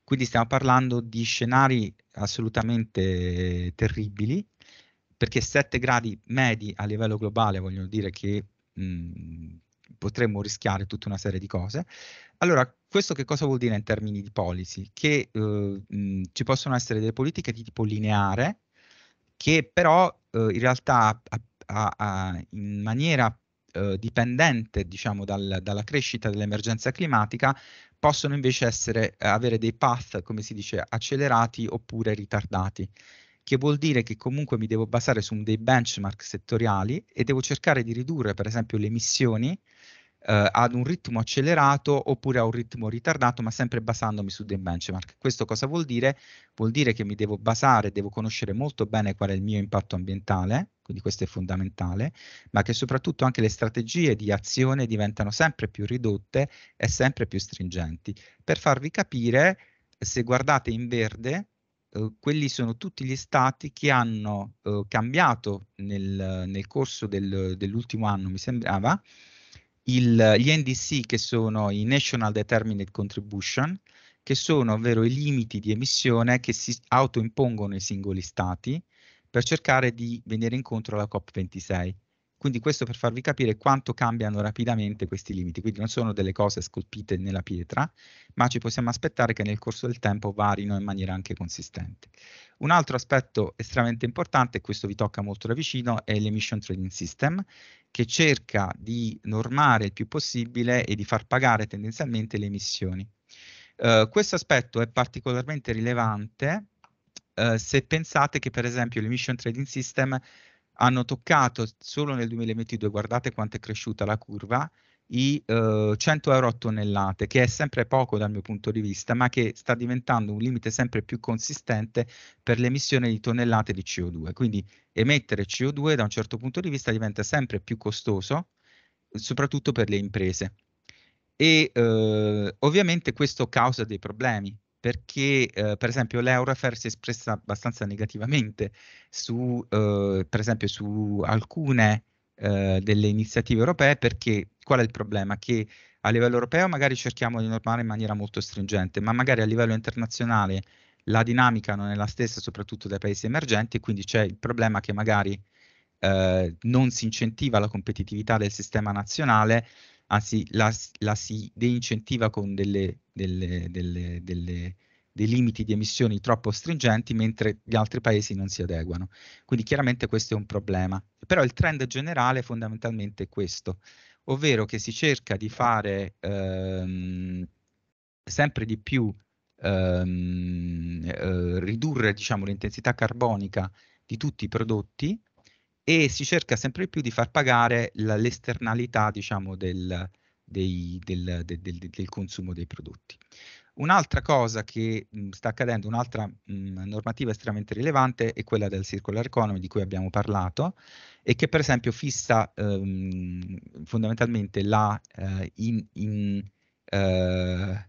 Quindi stiamo parlando di scenari assolutamente terribili, perché 7 gradi medi a livello globale vogliono dire che mh, mm, potremmo rischiare tutta una serie di cose. Allora, questo che cosa vuol dire in termini di policy? Che eh, mh, ci possono essere delle politiche di tipo lineare che però eh, in realtà a, a, a, in maniera eh, dipendente diciamo, dal, dalla crescita dell'emergenza climatica possono invece essere, avere dei path, come si dice, accelerati oppure ritardati che vuol dire che comunque mi devo basare su dei benchmark settoriali e devo cercare di ridurre per esempio le emissioni eh, ad un ritmo accelerato oppure a un ritmo ritardato, ma sempre basandomi su dei benchmark. Questo cosa vuol dire? Vuol dire che mi devo basare, devo conoscere molto bene qual è il mio impatto ambientale, quindi questo è fondamentale, ma che soprattutto anche le strategie di azione diventano sempre più ridotte e sempre più stringenti. Per farvi capire, se guardate in verde, eh, quelli sono tutti gli stati che hanno eh, cambiato nel, nel corso del, dell'ultimo anno, mi sembrava, il, gli NDC che sono i National Determined Contribution, che sono ovvero i limiti di emissione che si autoimpongono i singoli stati per cercare di venire incontro alla COP26. Quindi questo per farvi capire quanto cambiano rapidamente questi limiti, quindi non sono delle cose scolpite nella pietra, ma ci possiamo aspettare che nel corso del tempo varino in maniera anche consistente. Un altro aspetto estremamente importante, e questo vi tocca molto da vicino, è l'Emission Trading System, che cerca di normare il più possibile e di far pagare tendenzialmente le emissioni. Uh, questo aspetto è particolarmente rilevante uh, se pensate che per esempio l'Emission Trading System hanno toccato solo nel 2022, guardate quanto è cresciuta la curva, i eh, 100 euro a tonnellate, che è sempre poco dal mio punto di vista, ma che sta diventando un limite sempre più consistente per l'emissione di tonnellate di CO2. Quindi emettere CO2 da un certo punto di vista diventa sempre più costoso, soprattutto per le imprese. E eh, ovviamente questo causa dei problemi, perché eh, per esempio l'Eurofair si è espressa abbastanza negativamente su, eh, per esempio, su alcune eh, delle iniziative europee perché qual è il problema? Che a livello europeo magari cerchiamo di normare in maniera molto stringente, ma magari a livello internazionale la dinamica non è la stessa, soprattutto dai paesi emergenti, e quindi c'è il problema che magari eh, non si incentiva la competitività del sistema nazionale anzi ah, la, la si deincentiva con delle, delle, delle, delle dei limiti di emissioni troppo stringenti, mentre gli altri paesi non si adeguano. Quindi chiaramente questo è un problema. Però il trend generale fondamentalmente è questo, ovvero che si cerca di fare ehm, sempre di più, ehm, eh, ridurre diciamo, l'intensità carbonica di tutti i prodotti, e si cerca sempre di più di far pagare l'esternalità diciamo, del, dei, del, del, del, consumo dei prodotti. Un'altra cosa che mh, sta accadendo, un'altra mh, normativa estremamente rilevante è quella del circular economy di cui abbiamo parlato e che per esempio fissa ehm, fondamentalmente la eh, in, in, eh,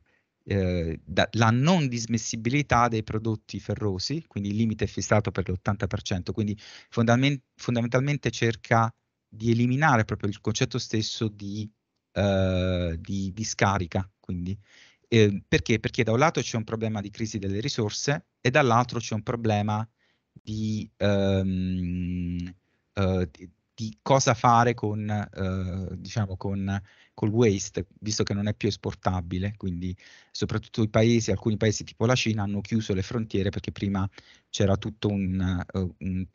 eh, da, la non dismissibilità dei prodotti ferrosi, quindi il limite è fissato per l'80%, quindi fondament fondamentalmente cerca di eliminare proprio il concetto stesso di, eh, di, di scarica. Quindi. Eh, perché? Perché da un lato c'è un problema di crisi delle risorse e dall'altro c'è un problema di, ehm, eh, di di cosa fare con, eh, diciamo, con col waste, visto che non è più esportabile, quindi soprattutto i paesi, alcuni paesi tipo la Cina hanno chiuso le frontiere perché prima c'era tutta un, eh, un,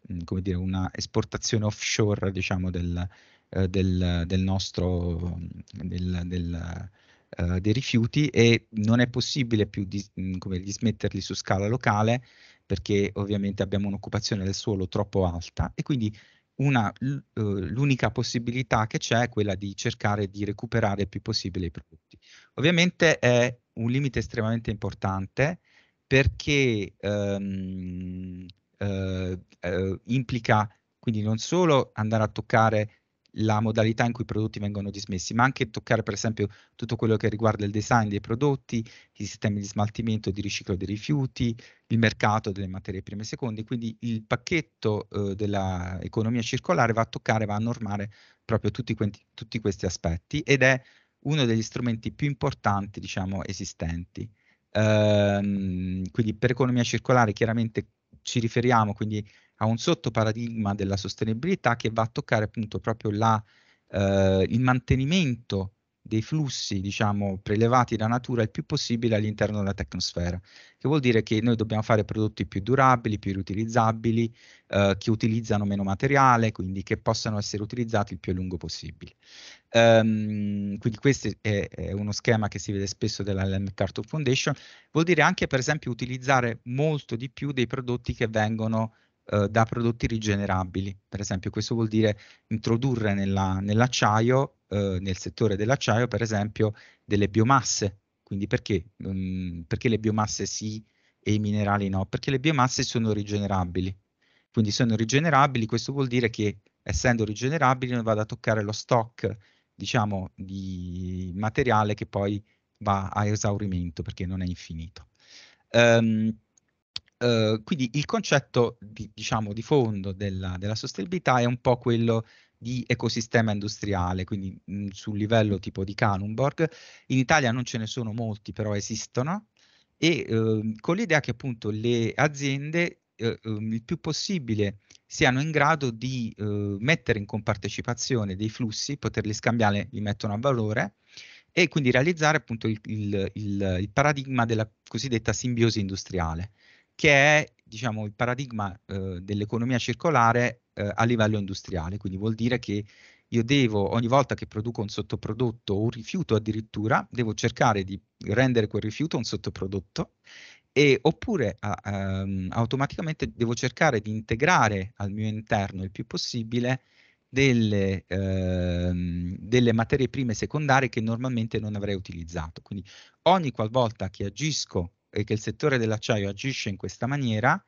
una esportazione offshore diciamo, del, eh, del, del, nostro, del, eh, dei rifiuti e non è possibile più di, di smetterli su scala locale perché ovviamente abbiamo un'occupazione del suolo troppo alta e quindi una, eh, l'unica possibilità che c'è è quella di cercare di recuperare il più possibile i prodotti. Ovviamente è un limite estremamente importante perché ehm, eh, eh, implica quindi non solo andare a toccare la modalità in cui i prodotti vengono dismessi, ma anche toccare per esempio tutto quello che riguarda il design dei prodotti, i sistemi di smaltimento e di riciclo dei rifiuti, il mercato delle materie prime e seconde, quindi il pacchetto eh, dell'economia circolare va a toccare, va a normare proprio tutti, quenti, tutti, questi aspetti ed è uno degli strumenti più importanti diciamo esistenti. Ehm, quindi per economia circolare chiaramente ci riferiamo quindi a un sottoparadigma della sostenibilità che va a toccare appunto proprio la, eh, il mantenimento dei flussi, diciamo, prelevati da natura il più possibile all'interno della tecnosfera, che vuol dire che noi dobbiamo fare prodotti più durabili, più riutilizzabili, eh, che utilizzano meno materiale, quindi che possano essere utilizzati il più a lungo possibile. Um, quindi questo è, è, uno schema che si vede spesso della MacArthur Foundation, vuol dire anche per esempio utilizzare molto di più dei prodotti che vengono eh, da prodotti rigenerabili. Per esempio questo vuol dire introdurre nell'acciaio, eh, nel settore dell'acciaio per esempio, delle biomasse. Quindi perché, um, perché le biomasse sì e i minerali no? Perché le biomasse sono rigenerabili. Quindi sono rigenerabili, questo vuol dire che essendo rigenerabili non vado a toccare lo stock diciamo di materiale che poi va a esaurimento perché non è infinito. Um, Ehm, quindi il concetto di, diciamo, di fondo della, della, sostenibilità è un po' quello di ecosistema industriale, quindi mh, mhmm, sul livello tipo di Canumborg. In Italia non ce ne sono molti, però esistono, e eh, con l'idea che appunto le aziende eh, ehm, il più possibile siano in grado di ehm, mettere in compartecipazione dei flussi, poterli scambiare, li mettono a valore, e quindi realizzare appunto il, il, il, il, paradigma della cosiddetta simbiosi industriale che è diciamo, il paradigma eh, dell'economia circolare eh, a livello industriale, quindi vuol dire che io devo ogni volta che produco un sottoprodotto o un rifiuto addirittura, devo cercare di rendere quel rifiuto un sottoprodotto e, oppure a, um, automaticamente devo cercare di integrare al mio interno il più possibile delle, ehm, delle, materie prime secondarie che normalmente non avrei utilizzato. Quindi ogni qualvolta che agisco e eh, che il settore dell'acciaio agisce in questa maniera,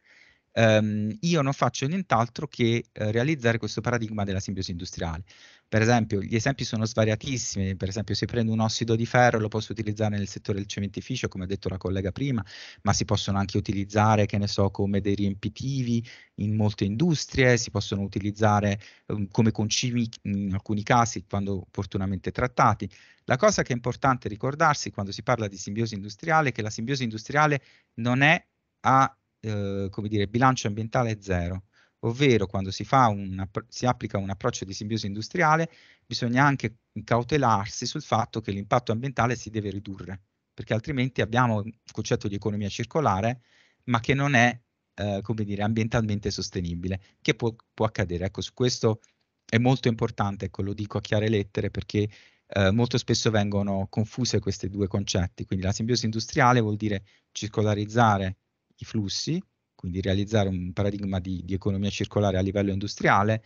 ehm, io non faccio nient'altro che eh, realizzare questo paradigma della simbiosi industriale. Per esempio, gli esempi sono svariatissimi, per esempio se prendo un ossido di ferro lo posso utilizzare nel settore del cementificio, come ha detto la collega prima, ma si possono anche utilizzare, che ne so, come dei riempitivi in molte industrie, si possono utilizzare um, come concimi in alcuni casi quando opportunamente trattati. La cosa che è importante ricordarsi quando si parla di simbiosi industriale è che la simbiosi industriale non è a, eh, come dire, bilancio ambientale zero ovvero quando si, un, si, applica un approccio di simbiosi industriale bisogna anche cautelarsi sul fatto che l'impatto ambientale si deve ridurre, perché altrimenti abbiamo il concetto di economia circolare ma che non è, eh, come dire, ambientalmente sostenibile, che può, può, accadere. Ecco, su questo è molto importante, ecco, lo dico a chiare lettere, perché eh, molto spesso vengono confuse questi due concetti, quindi la simbiosi industriale vuol dire circolarizzare i flussi, quindi realizzare un paradigma di, di economia circolare a livello industriale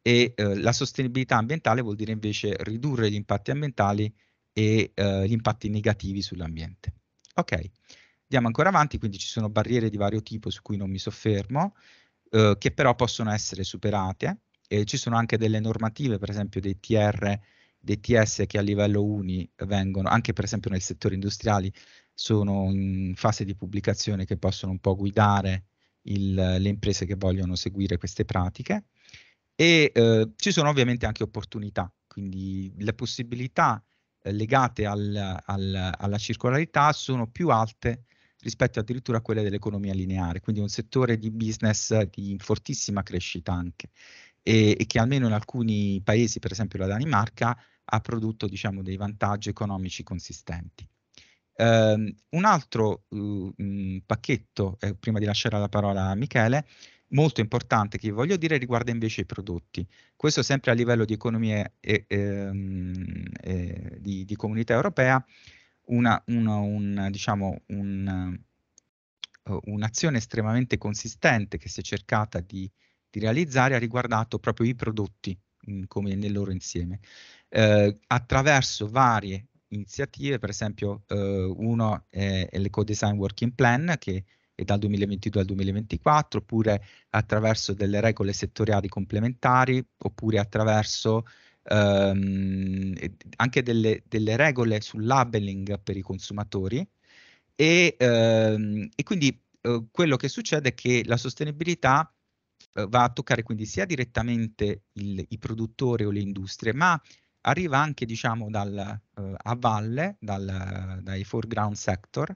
e eh, la sostenibilità ambientale vuol dire invece ridurre gli impatti ambientali e eh, gli impatti negativi sull'ambiente. Ok, andiamo ancora avanti, quindi ci sono barriere di vario tipo su cui non mi soffermo, eh, che però possono essere superate, e ci sono anche delle normative, per esempio dei TR, dei TS che a livello uni vengono, anche per esempio nel settore industriale, sono in fase di pubblicazione che possono un po' guidare il, le imprese che vogliono seguire queste pratiche e eh, ci sono ovviamente anche opportunità, quindi le possibilità eh, legate al, al, alla circolarità sono più alte rispetto addirittura a quelle dell'economia lineare, quindi un settore di business di fortissima crescita anche e, e che almeno in alcuni paesi, per esempio la Danimarca, ha prodotto diciamo, dei vantaggi economici consistenti. Um, un altro uh, mh, mm, pacchetto, eh, prima di lasciare la parola a Michele, molto importante che voglio dire riguarda invece i prodotti. Questo sempre a livello di economia e, ehm, e di, di, comunità europea, una, una, un, diciamo, un, uh, un'azione estremamente consistente che si è cercata di, di realizzare ha riguardato proprio i prodotti mh, mm, come nel loro insieme, eh, attraverso varie iniziative, per esempio eh, uno è, è l'Eco Design Working Plan che è dal 2022 al 2024, oppure attraverso delle regole settoriali complementari, oppure attraverso ehm, anche delle, delle, regole sul labeling per i consumatori. E, ehm, e quindi eh, quello che succede è che la sostenibilità eh, va a toccare quindi sia direttamente il, i produttori o le industrie, ma arriva anche diciamo dal, eh, a valle, dal, dai foreground sector,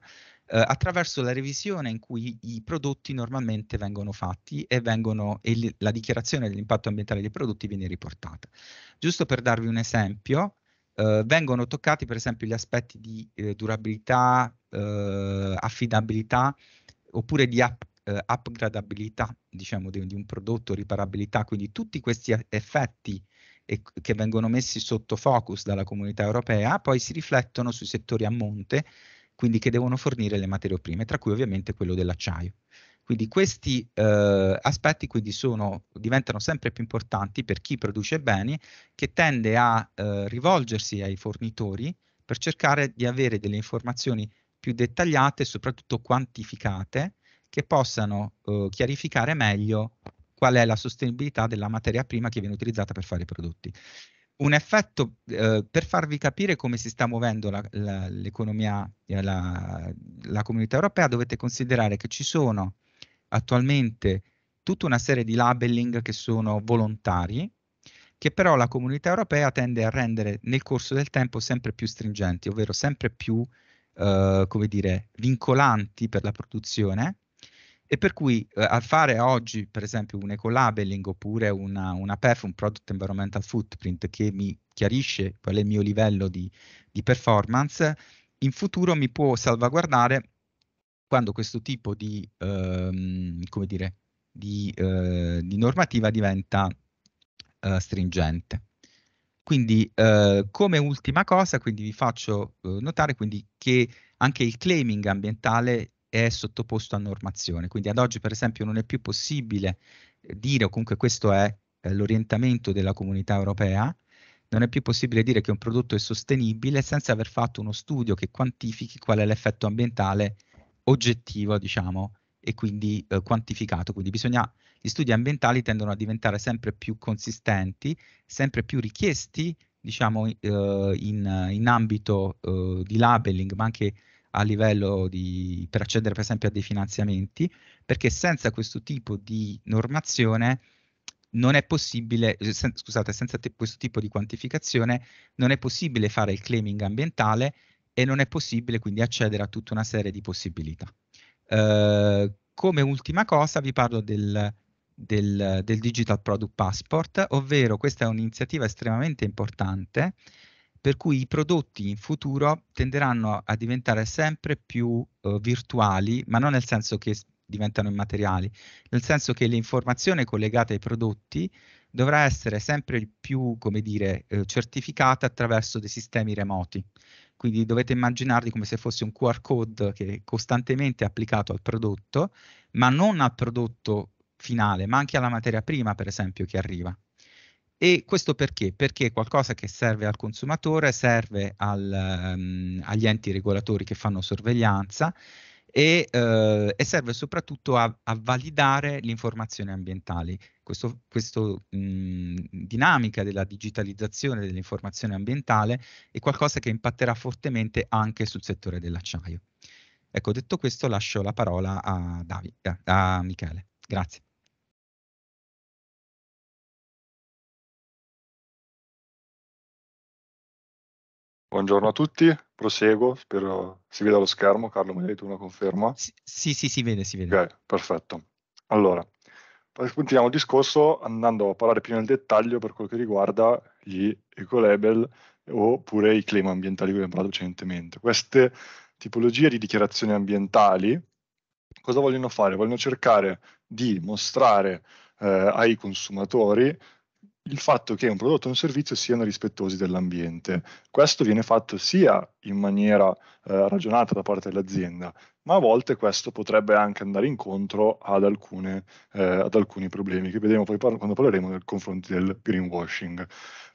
eh, attraverso la revisione in cui i prodotti normalmente vengono fatti e, vengono, e li, la dichiarazione dell'impatto ambientale dei prodotti viene riportata. Giusto per darvi un esempio, eh, vengono toccati per esempio gli aspetti di eh, durabilità, eh, affidabilità oppure di app, eh, upgradabilità diciamo, di, di, un prodotto, riparabilità, quindi tutti questi effetti e che vengono messi sotto focus dalla comunità europea, poi si riflettono sui settori a monte, quindi che devono fornire le materie prime, tra cui ovviamente quello dell'acciaio. Quindi questi eh, aspetti quindi sono, diventano sempre più importanti per chi produce beni, che tende a eh, rivolgersi ai fornitori per cercare di avere delle informazioni più dettagliate e soprattutto quantificate che possano eh, chiarificare meglio qual è la sostenibilità della materia prima che viene utilizzata per fare i prodotti. Un effetto, eh, per farvi capire come si sta muovendo la, la, l'economia, eh, la, la comunità europea, dovete considerare che ci sono attualmente tutta una serie di labeling che sono volontari, che però la comunità europea tende a rendere nel corso del tempo sempre più stringenti, ovvero sempre più, eh, come dire, vincolanti per la produzione, e per cui eh, fare oggi, per esempio, un ecolabeling oppure una, una PEF, un Product Environmental Footprint, che mi chiarisce qual è il mio livello di, di performance, in futuro mi può salvaguardare quando questo tipo di, ehm, dire, di, eh, di normativa diventa eh, stringente. Quindi eh, come ultima cosa, quindi vi faccio eh, notare quindi, che anche il claiming ambientale è sottoposto a normazione. Quindi ad oggi, per esempio, non è più possibile eh, dire, o comunque questo è eh, l'orientamento della comunità europea, non è più possibile dire che un prodotto è sostenibile senza aver fatto uno studio che quantifichi qual è l'effetto ambientale oggettivo, diciamo, e quindi eh, quantificato. Quindi bisogna, gli studi ambientali tendono a diventare sempre più consistenti, sempre più richiesti, diciamo, eh, in, in, ambito eh, di labeling, ma anche a livello di, per accedere per esempio a dei finanziamenti, perché senza questo tipo di normazione non è possibile, eh, sen- scusate, senza te- questo tipo di quantificazione non è possibile fare il claiming ambientale e non è possibile quindi accedere a tutta una serie di possibilità. Eh, come ultima cosa vi parlo del, del, del Digital Product Passport, ovvero questa è un'iniziativa estremamente importante per cui i prodotti in futuro tenderanno a diventare sempre più eh, virtuali, ma non nel senso che diventano immateriali, nel senso che l'informazione collegata ai prodotti dovrà essere sempre più, come dire, eh, certificata attraverso dei sistemi remoti. Quindi dovete immaginarli come se fosse un QR code che è costantemente applicato al prodotto, ma non al prodotto finale, ma anche alla materia prima, per esempio, che arriva. E questo perché? Perché è qualcosa che serve al consumatore, serve al, um, agli enti regolatori che fanno sorveglianza e, eh, e serve soprattutto a, a validare le informazioni ambientali. Questa mm, dinamica della digitalizzazione dell'informazione ambientale è qualcosa che impatterà fortemente anche sul settore dell'acciaio. Ecco, detto questo lascio la parola a, Davide, a Michele. Grazie. Buongiorno a tutti, proseguo, spero si veda lo schermo. Carlo, mi hai detto una conferma? Sì, sì, sì, si vede, si vede. Ok, perfetto. Allora, continuiamo il discorso andando a parlare più nel dettaglio per quel che riguarda gli ecolabel oppure i claim ambientali che abbiamo parlato recentemente. Queste tipologie di dichiarazioni ambientali cosa vogliono fare? Vogliono cercare di mostrare eh, ai consumatori il fatto che un prodotto o un servizio siano rispettosi dell'ambiente. Questo viene fatto sia in maniera eh, ragionata da parte dell'azienda, ma a volte questo potrebbe anche andare incontro ad, alcune, eh, ad alcuni problemi che vedremo poi par- quando parleremo del confronto del greenwashing.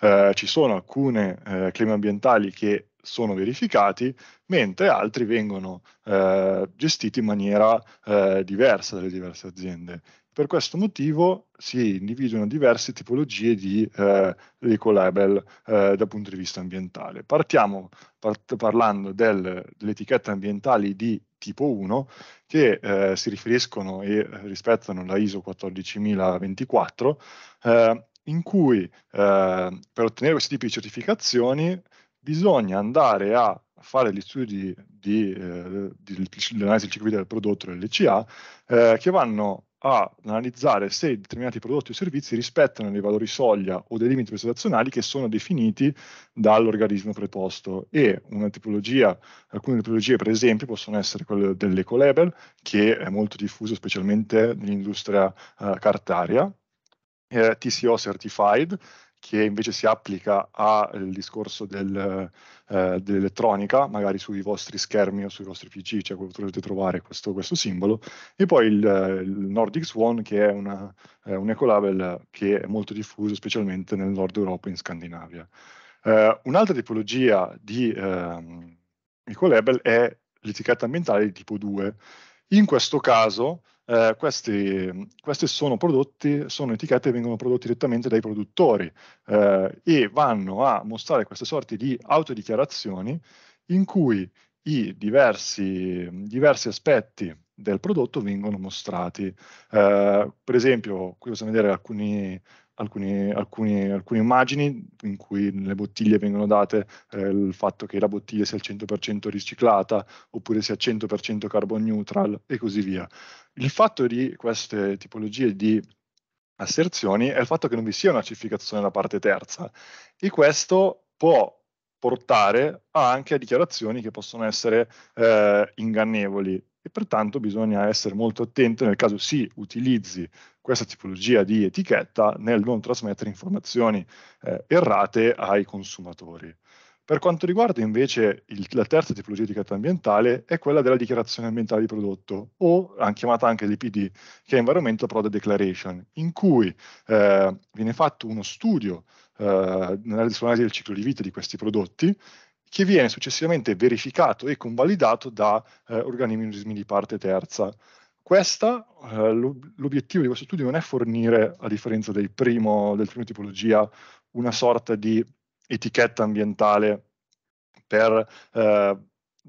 Eh, ci sono alcune eh, claim ambientali che sono verificati, mentre altri vengono eh, gestiti in maniera eh, diversa dalle diverse aziende. Per questo motivo si individuano diverse tipologie di eh, ecolabel eh, dal punto di vista ambientale. Partiamo part parlando del, delle etichette ambientali di tipo 1 che eh, si riferiscono e rispettano la ISO 14024 eh, in cui eh, per ottenere questi tipi di certificazioni bisogna andare a fare gli studi di, eh, di, dell'analisi del ciclo vita del prodotto, l'LCA, eh, che vanno ad analizzare se determinati prodotti o servizi rispettano dei valori soglia o dei limiti prestazionali che sono definiti dall'organismo preposto e una tipologia, alcune tipologie per esempio possono essere quelle dell'ecolabel che è molto diffuso specialmente nell'industria eh, cartaria, eh, TCO certified che invece si applica al eh, discorso del, eh, dell'elettronica, magari sui vostri schermi o sui vostri PC, cioè potete trovare questo, questo simbolo, e poi il, il Nordic Swan che è una, eh, un ecolabel che è molto diffuso specialmente nel nord Europa e in Scandinavia. Eh, un'altra tipologia di ehm, ecolabel è l'etichetta ambientale di tipo 2, in questo caso eh, questi, questi, sono prodotti, sono etichette che vengono prodotte direttamente dai produttori eh, e vanno a mostrare queste sorti di autodichiarazioni in cui i diversi, diversi aspetti del prodotto vengono mostrati. Eh, per esempio, qui possiamo vedere alcuni, alcune, alcune, alcune, immagini in cui nelle bottiglie vengono date eh, il fatto che la bottiglia sia al 100% riciclata oppure sia al 100% carbon neutral e così via. Il fatto di queste tipologie di asserzioni è il fatto che non vi sia una certificazione da parte terza e questo può portare anche a dichiarazioni che possono essere eh, ingannevoli e pertanto bisogna essere molto attenti nel caso si utilizzi questa tipologia di etichetta nel non trasmettere informazioni eh, errate ai consumatori. Per quanto riguarda invece il, la terza tipologia di etichetta ambientale è quella della dichiarazione ambientale di prodotto o chiamata anche DPD, che è Environmental Product Declaration, in cui eh, viene fatto uno studio eh, sull'analisi del ciclo di vita di questi prodotti che viene successivamente verificato e convalidato da eh, organismi di parte terza. Questa, eh, l'obiettivo di questo studio non è fornire, a differenza del primo, del primo tipologia, una sorta di etichetta ambientale per eh,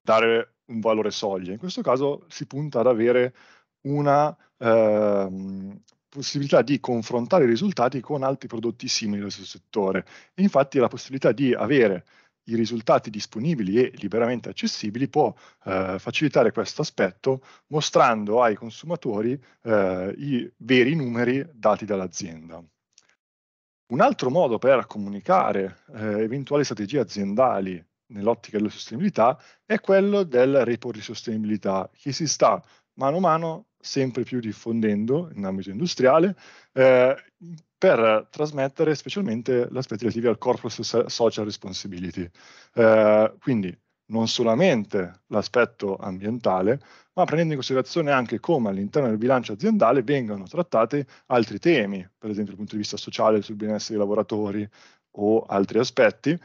dare un valore soglia. In questo caso si punta ad avere una eh, possibilità di confrontare i risultati con altri prodotti simili del suo settore. E infatti la possibilità di avere i risultati disponibili e liberamente accessibili può eh, facilitare questo aspetto mostrando ai consumatori eh, i veri numeri dati dall'azienda. Un altro modo per comunicare eh, eventuali strategie aziendali nell'ottica della sostenibilità è quello del report di sostenibilità che si sta mano a mano sempre più diffondendo in ambito industriale eh, per trasmettere specialmente aspetti relativi al corporate social responsibility. Eh, quindi non solamente l'aspetto ambientale, ma prendendo in considerazione anche come all'interno del bilancio aziendale vengano trattati altri temi, per esempio dal punto di vista sociale, sul benessere dei lavoratori o altri aspetti,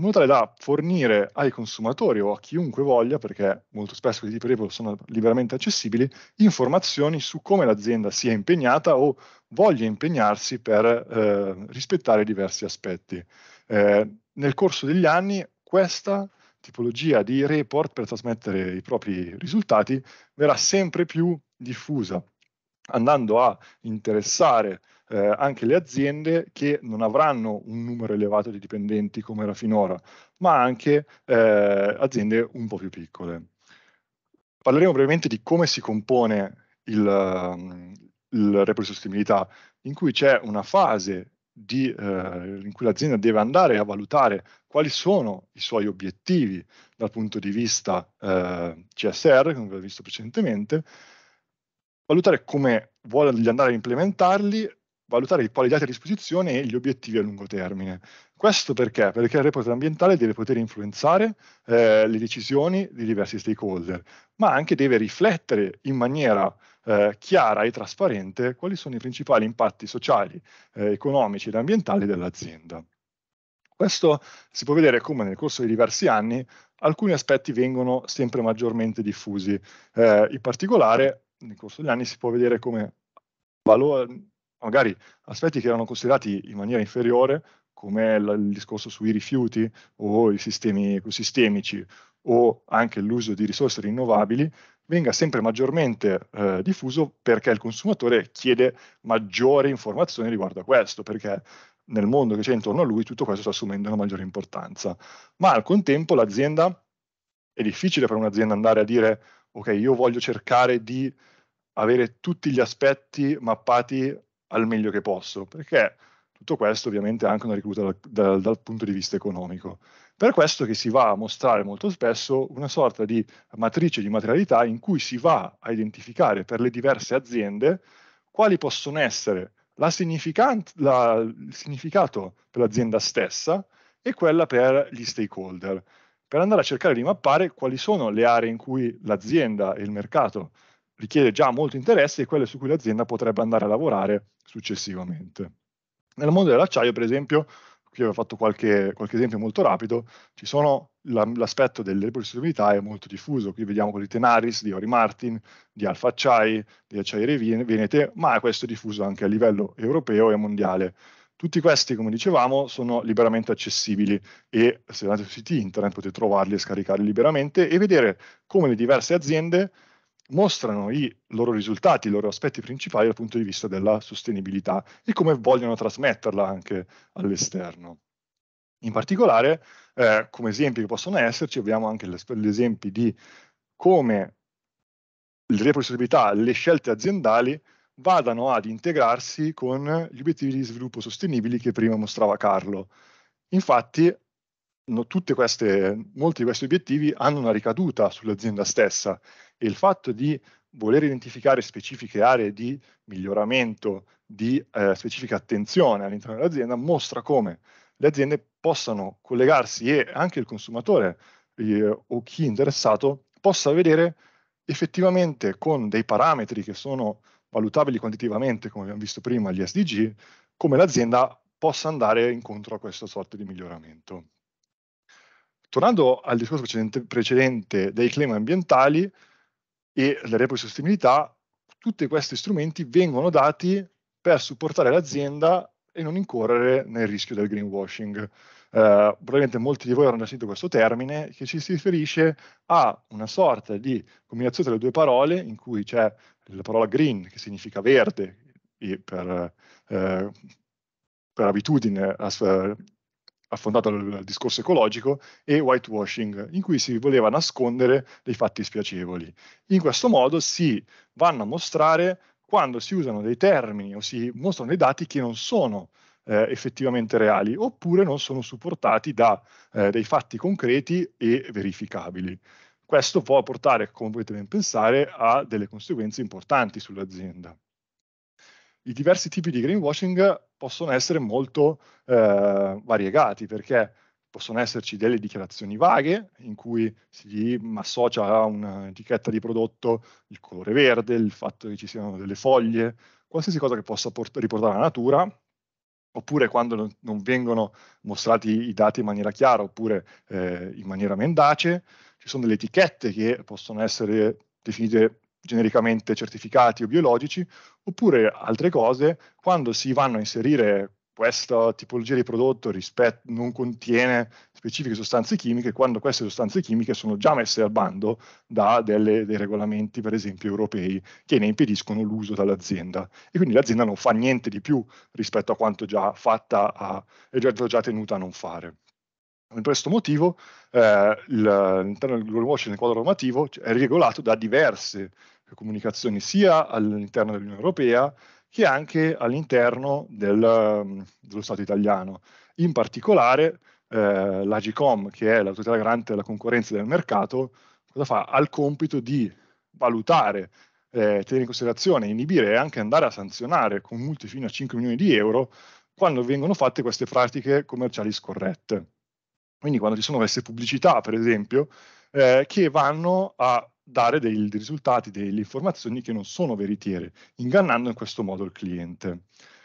in modo tale da fornire ai consumatori o a chiunque voglia, perché molto spesso questi tipi di report sono liberamente accessibili, informazioni su come l'azienda sia impegnata o voglia impegnarsi per eh, rispettare diversi aspetti. Eh, nel corso degli anni questa tipologia di report per trasmettere i propri risultati verrà sempre più diffusa, andando a interessare eh, anche le aziende che non avranno un numero elevato di dipendenti come era finora, ma anche eh, aziende un po' più piccole. Parleremo brevemente di come si compone il, ehm, il report di sostenibilità, in cui c'è una fase di, eh, in cui l'azienda deve andare a valutare quali sono i suoi obiettivi dal punto di vista eh, CSR, come abbiamo visto precedentemente, valutare come vuole andare a implementarli valutare i quali dati a disposizione e gli obiettivi a lungo termine. Questo perché? Perché il report ambientale deve poter influenzare eh, le decisioni di diversi stakeholder, ma anche deve riflettere in maniera eh, chiara e trasparente quali sono i principali impatti sociali, eh, economici ed ambientali dell'azienda. Questo si può vedere come nel corso di diversi anni alcuni aspetti vengono sempre maggiormente diffusi. Eh, in particolare, nel corso degli anni si può vedere come valore, magari aspetti che erano considerati in maniera inferiore, come il discorso sui rifiuti o i sistemi ecosistemici o anche l'uso di risorse rinnovabili, venga sempre maggiormente eh, diffuso perché il consumatore chiede maggiore informazione riguardo a questo, perché nel mondo che c'è intorno a lui tutto questo sta assumendo una maggiore importanza. Ma al contempo l'azienda, è difficile per un'azienda andare a dire ok, io voglio cercare di avere tutti gli aspetti mappati al meglio che posso, perché tutto questo ovviamente è anche una recluta dal, dal, dal, punto di vista economico. Per questo che si va a mostrare molto spesso una sorta di matrice di materialità in cui si va a identificare per le diverse aziende quali possono essere la la, il significato per l'azienda stessa e quella per gli stakeholder, per andare a cercare di mappare quali sono le aree in cui l'azienda e il mercato richiede già molto interesse e quelle su cui l'azienda potrebbe andare a lavorare successivamente. Nel mondo dell'acciaio, per esempio, qui ho fatto qualche, qualche esempio molto rapido, ci sono l'aspetto delle possibilità è molto diffuso, qui vediamo quelli di Tenaris, di Ori Martin, di Alfa Acciai, di Acciaierie Venete, ma questo è diffuso anche a livello europeo e mondiale. Tutti questi, come dicevamo, sono liberamente accessibili e se andate su siti internet potete trovarli e scaricarli liberamente e vedere come le diverse aziende mostrano i loro risultati, i loro aspetti principali dal punto di vista della sostenibilità e come vogliono trasmetterla anche all'esterno. In particolare, eh, come esempi che possono esserci, abbiamo anche gli esempi di come le responsabilità, le scelte aziendali vadano ad integrarsi con gli obiettivi di sviluppo sostenibili che prima mostrava Carlo. Infatti, no, queste, molti di questi obiettivi hanno una ricaduta sull'azienda stessa e il fatto di voler identificare specifiche aree di miglioramento, di eh, specifica attenzione all'interno dell'azienda, mostra come le aziende possano collegarsi e anche il consumatore eh, o chi è interessato possa vedere effettivamente con dei parametri che sono valutabili quantitativamente, come abbiamo visto prima, gli SDG, come l'azienda possa andare incontro a questa sorta di miglioramento tornando al discorso precedente, precedente dei claim ambientali e delle repos di sostenibilità, tutti questi strumenti vengono dati per supportare l'azienda e non incorrere nel rischio del greenwashing. Uh, probabilmente molti di voi avranno sentito questo termine che ci si riferisce a una sorta di combinazione tra le due parole in cui c'è la parola green che significa verde per, uh, per abitudine as- affondato al discorso ecologico, e whitewashing, in cui si voleva nascondere dei fatti spiacevoli. In questo modo si vanno a mostrare quando si usano dei termini o si mostrano dei dati che non sono eh, effettivamente reali, oppure non sono supportati da eh, dei fatti concreti e verificabili. Questo può portare, come potete ben pensare, a delle conseguenze importanti sull'azienda i diversi tipi di greenwashing possono essere molto eh, variegati perché possono esserci delle dichiarazioni vaghe in cui si associa a un'etichetta di prodotto il colore verde, il fatto che ci siano delle foglie, qualsiasi cosa che possa port- riportare alla natura, oppure quando non vengono mostrati i dati in maniera chiara oppure eh, in maniera mendace, ci sono delle etichette che possono essere definite genericamente certificati o biologici, oppure altre cose, quando si vanno a inserire questa tipologia di prodotto rispetto, non contiene specifiche sostanze chimiche, quando queste sostanze chimiche sono già messe al bando da delle, dei regolamenti, per esempio, europei, che ne impediscono l'uso dall'azienda. E quindi l'azienda non fa niente di più rispetto a quanto già fatta, a, è già tenuta a non fare. Per questo motivo eh, l'interno del Google Watch nel quadro normativo è regolato da diverse comunicazioni sia all'interno dell'Unione Europea che anche all'interno del, dello Stato italiano. In particolare eh, l'Agicom, che è l'autorità garante della concorrenza del mercato, cosa fa? Ha il compito di valutare, eh, tenere in considerazione, inibire e anche andare a sanzionare con multe fino a 5 milioni di euro quando vengono fatte queste pratiche commerciali scorrette. Quindi quando ci sono queste pubblicità, per esempio, eh, che vanno a dare dei, dei, risultati, delle informazioni che non sono veritiere, ingannando in questo modo il cliente.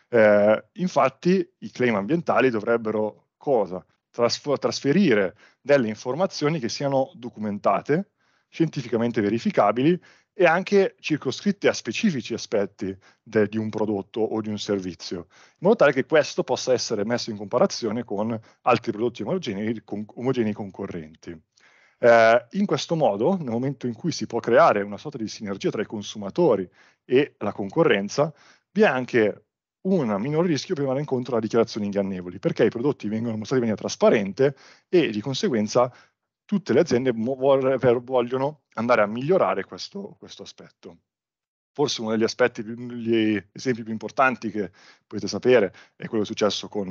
Eh, infatti i claim ambientali dovrebbero cosa? Trasf- trasferire delle informazioni che siano documentate, scientificamente verificabili e anche circoscritte a specifici aspetti de, di un prodotto o di un servizio, in modo tale che questo possa essere messo in comparazione con altri prodotti omogenei, con, omogenei concorrenti. Eh, in questo modo, nel momento in cui si può creare una sorta di sinergia tra i consumatori e la concorrenza, vi è anche un minor rischio per andare incontro a dichiarazioni ingannevoli, perché i prodotti vengono mostrati in maniera trasparente e di conseguenza tutte le aziende vogliono andare a migliorare questo, questo aspetti. Forse uno degli aspetti, degli esempi più importanti che potete sapere è quello successo con,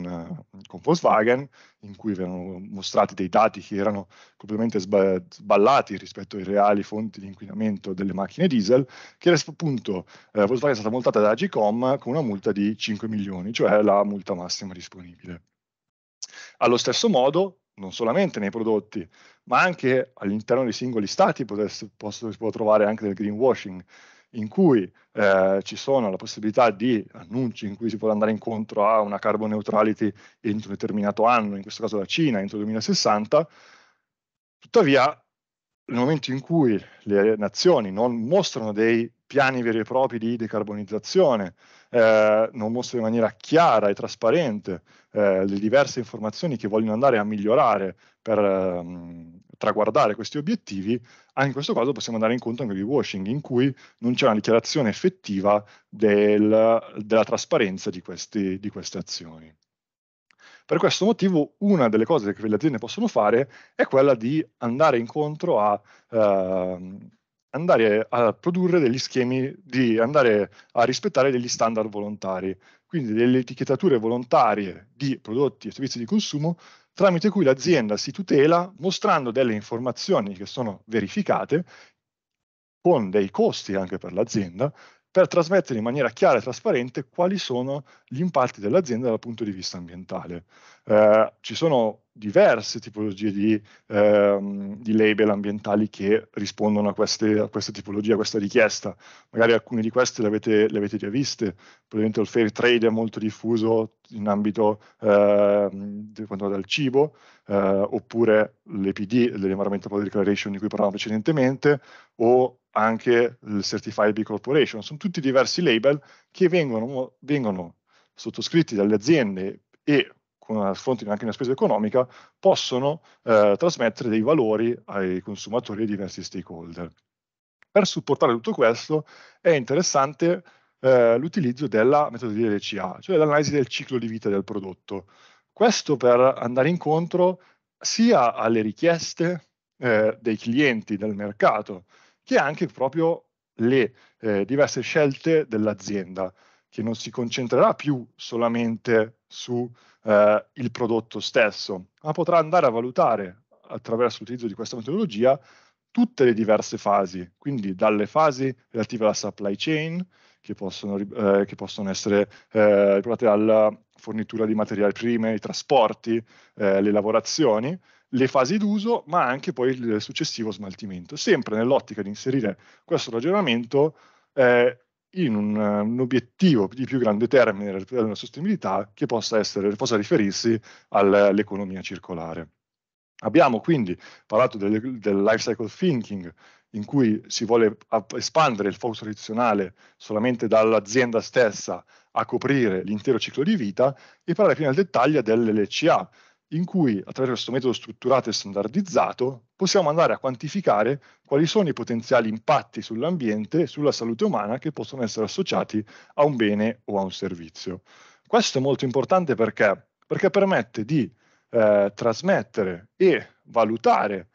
con Volkswagen, in cui venivano mostrati dei dati che erano completamente sballati rispetto ai reali fonti di inquinamento delle macchine diesel, che appunto eh, Volkswagen è stata multata dalla GCOM con una multa di 5 milioni, cioè la multa massima disponibile. Allo stesso modo, non solamente nei prodotti, ma anche all'interno dei singoli stati potesse, posso, si può trovare anche del greenwashing, in cui eh, ci sono la possibilità di annunci in cui si può andare incontro a una carbon neutrality entro un determinato anno, in questo caso la Cina, entro il 2060. Tuttavia, nel momento in cui le nazioni non mostrano dei piani veri e propri di decarbonizzazione, eh, non mostra in maniera chiara e trasparente eh, le diverse informazioni che vogliono andare a migliorare per ehm, traguardare questi obiettivi, anche in questo caso possiamo andare incontro a un washing, in cui non c'è una dichiarazione effettiva del, della trasparenza di, questi, di queste azioni. Per questo motivo una delle cose che le aziende possono fare è quella di andare incontro a eh, andare a produrre degli schemi, di andare a rispettare degli standard volontari, quindi delle etichettature volontarie di prodotti e servizi di consumo tramite cui l'azienda si tutela mostrando delle informazioni che sono verificate con dei costi anche per l'azienda per trasmettere in maniera chiara e trasparente quali sono gli impatti dell'azienda dal punto di vista ambientale. Eh, ci sono diverse tipologie di, ehm, di, label ambientali che rispondono a, queste, a questa tipologia, a questa richiesta. Magari alcune di queste le avete, le avete già viste, per esempio il fair trade è molto diffuso in ambito ehm, quanto del cibo, eh, oppure l'EPD, l'Environmental Public Declaration di cui parlavamo precedentemente, o anche il Certified B Corporation. Sono tutti diversi label che vengono, vengono sottoscritti dalle aziende e con una fonte anche una spesa economica, possono eh, trasmettere dei valori ai consumatori e ai diversi stakeholder. Per supportare tutto questo è interessante eh, l'utilizzo della metodologia del CA, cioè l'analisi del ciclo di vita del prodotto. Questo per andare incontro sia alle richieste eh, dei clienti del mercato, che anche proprio le eh, diverse scelte dell'azienda, che non si concentrerà più solamente sul eh, prodotto stesso, ma potrà andare a valutare attraverso l'utilizzo di questa metodologia tutte le diverse fasi, quindi dalle fasi relative alla supply chain, che possono, eh, che possono essere eh, riportate alla fornitura di materiali prime, i trasporti, eh, le lavorazioni, le fasi d'uso, ma anche poi il successivo smaltimento, sempre nell'ottica di inserire questo ragionamento eh, in un, eh, un, obiettivo di più grande termine della, sostenibilità che possa, essere, possa riferirsi all'economia circolare. Abbiamo quindi parlato del, del life cycle thinking, in cui si vuole espandere il focus tradizionale solamente dall'azienda stessa a coprire l'intero ciclo di vita e parlare più nel dettaglio dell'LCA, in cui attraverso questo metodo strutturato e standardizzato possiamo andare a quantificare quali sono i potenziali impatti sull'ambiente e sulla salute umana che possono essere associati a un bene o a un servizio. Questo è molto importante perché, perché permette di eh, trasmettere e valutare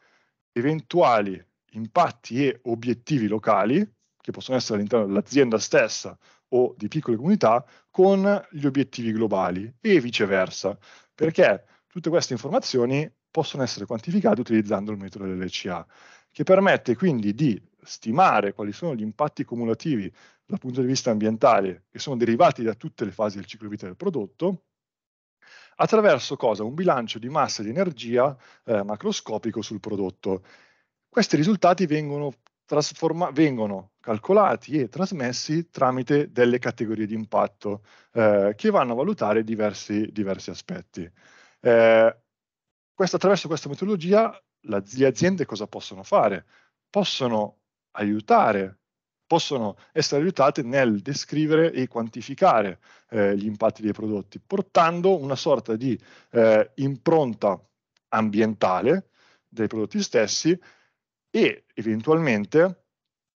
eventuali impatti e obiettivi locali che possono essere all'interno dell'azienda stessa o di piccole comunità con gli obiettivi globali e viceversa, perché Tutte queste informazioni possono essere quantificate utilizzando il metodo dell'LCA, che permette quindi di stimare quali sono gli impatti cumulativi dal punto di vista ambientale che sono derivati da tutte le fasi del ciclo vita del prodotto, attraverso cosa? Un bilancio di massa e di energia eh, macroscopico sul prodotto. Questi risultati vengono, vengono, calcolati e trasmessi tramite delle categorie di impatto eh, che vanno a valutare diversi, diversi aspetti. Eh, questo, attraverso questa metodologia la, le aziende cosa possono fare? Possono aiutare, possono essere aiutate nel descrivere e quantificare eh, gli impatti dei prodotti, portando una sorta di eh, impronta ambientale dei prodotti stessi e eventualmente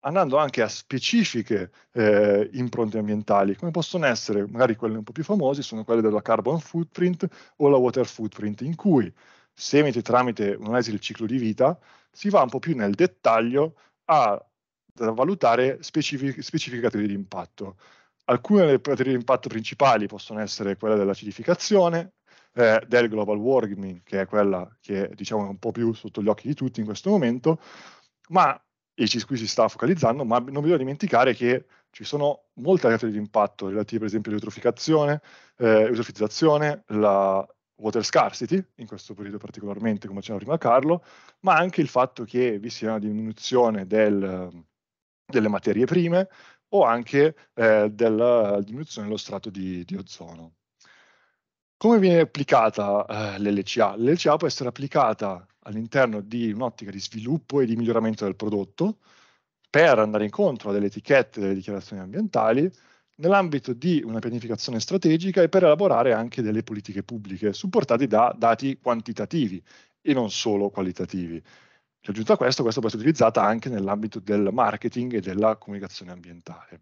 andando anche a specifiche eh, impronte ambientali, come possono essere, magari quelle un po' più famose, sono quelle della carbon footprint o la water footprint, in cui semiti tramite un'analisi del ciclo di vita si va un po' più nel dettaglio a valutare specific specifiche categorie di impatto. Alcune delle categorie di impatto principali possono essere quella dell'acidificazione, eh, del global warming, che è quella che diciamo è un po' più sotto gli occhi di tutti in questo momento, ma e ci, cui si sta focalizzando, ma non bisogna dimenticare che ci sono molte aree di impatto relative per esempio all'eutroficazione, eh, la water scarcity, in questo periodo particolarmente come diceva prima Carlo, ma anche il fatto che vi sia una diminuzione del, delle materie prime o anche eh, della diminuzione dello strato di, di ozono. Come viene applicata eh, l'LCA? L'LCA può essere applicata all'interno di un'ottica di sviluppo e di miglioramento del prodotto per andare incontro a delle etichette delle dichiarazioni ambientali nell'ambito di una pianificazione strategica e per elaborare anche delle politiche pubbliche supportate da dati quantitativi e non solo qualitativi. E aggiunto a questo, questa può essere utilizzata anche nell'ambito del marketing e della comunicazione ambientale.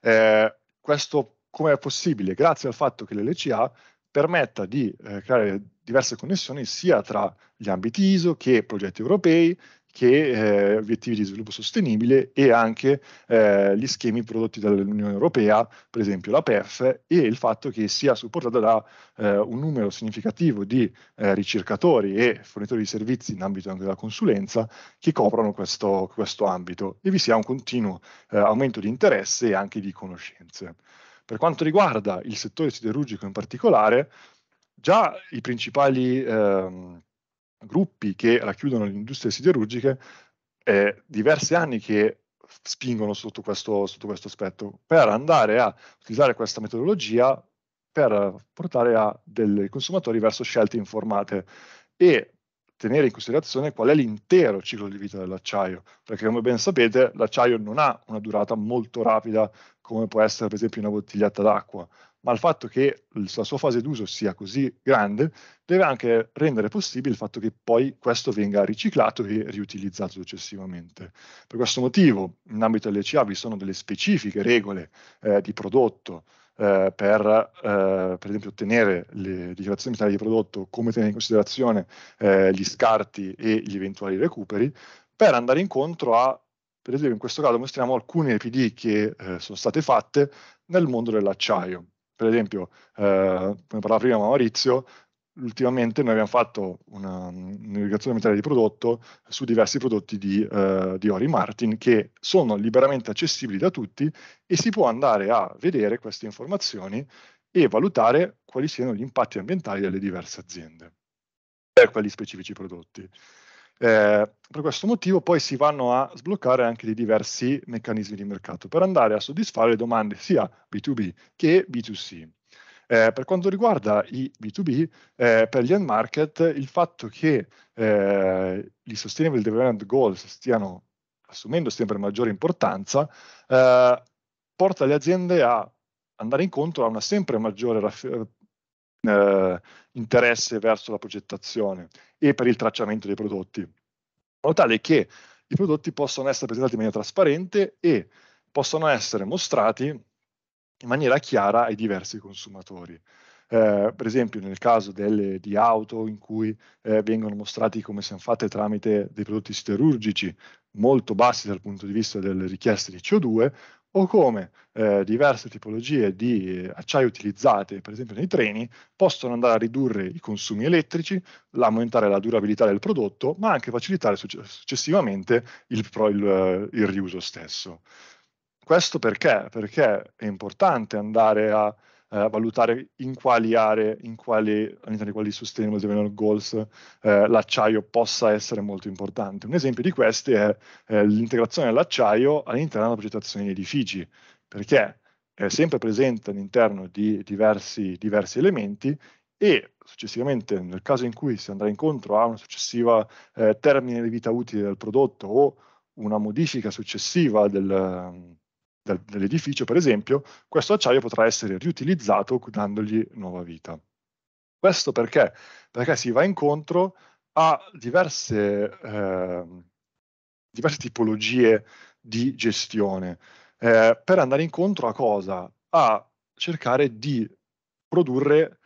Eh, questo come è possibile? Grazie al fatto che l'LCA permetta di eh, creare diverse connessioni sia tra gli ambiti ISO che progetti europei che eh, obiettivi di sviluppo sostenibile e anche eh, gli schemi prodotti dall'Unione Europea, per esempio la PEF, e il fatto che sia supportata da eh, un numero significativo di eh, ricercatori e fornitori di servizi in ambito anche della consulenza che coprono questo, questo ambito e vi sia un continuo eh, aumento di interesse e anche di conoscenze. Per quanto riguarda il settore siderurgico in particolare, Già i principali ehm, gruppi che racchiudono le industrie siderurgiche eh, diversi anni che spingono sotto questo, sotto questo aspetto per andare a utilizzare questa metodologia per portare a dei consumatori verso scelte informate e tenere in considerazione qual è l'intero ciclo di vita dell'acciaio, perché come ben sapete l'acciaio non ha una durata molto rapida come può essere per esempio una bottiglietta d'acqua, ma il fatto che la sua fase d'uso sia così grande deve anche rendere possibile il fatto che poi questo venga riciclato e riutilizzato successivamente. Per questo motivo in ambito LCA vi sono delle specifiche regole eh, di prodotto eh, per, eh, per, esempio ottenere le dichiarazioni di prodotto, come tenere in considerazione eh, gli scarti e gli eventuali recuperi, per andare incontro a per esempio in questo caso mostriamo alcune PD che eh, sono state fatte nel mondo dell'acciaio. Per esempio, eh, come parlava prima Maurizio, ultimamente noi abbiamo fatto una, un'irrigazione mentale di prodotto su diversi prodotti di, eh, di, Ori Martin che sono liberamente accessibili da tutti e si può andare a vedere queste informazioni e valutare quali siano gli impatti ambientali delle diverse aziende per quelli specifici prodotti. Eh, per questo motivo poi si vanno a sbloccare anche dei diversi meccanismi di mercato per andare a soddisfare le domande sia B2B che B2C. Eh, per quanto riguarda i B2B, eh, per gli end market, il fatto che eh, i Sustainable Development Goals stiano assumendo sempre maggiore importanza eh, porta le aziende a andare incontro a una sempre maggiore raff- eh, interesse verso la progettazione e per il tracciamento dei prodotti, in modo tale che i prodotti possano essere presentati in maniera trasparente e possano essere mostrati in maniera chiara ai diversi consumatori. Eh, per esempio nel caso delle, di auto in cui eh, vengono mostrati come siano fatte tramite dei prodotti siderurgici molto bassi dal punto di vista delle richieste di CO2, o come eh, diverse tipologie di eh, acciaio utilizzate, per esempio nei treni, possono andare a ridurre i consumi elettrici, aumentare la durabilità del prodotto, ma anche facilitare successivamente il, il, eh, il riuso stesso. Questo perché? Perché è importante andare a eh, valutare in quali aree, in quali, all'interno di quali sustainable development goals eh, l'acciaio possa essere molto importante. Un esempio di questi è eh, l'integrazione dell'acciaio all'interno della progettazione di edifici, perché è sempre presente all'interno di diversi, diversi elementi e successivamente nel caso in cui si andrà incontro a una successiva eh, termine di vita utile del prodotto o una modifica successiva del, dell'edificio, per esempio, questo acciaio potrà essere riutilizzato dandogli nuova vita. Questo perché? Perché si va incontro a diverse, eh, diverse tipologie di gestione. Eh, per andare incontro a cosa? A cercare di produrre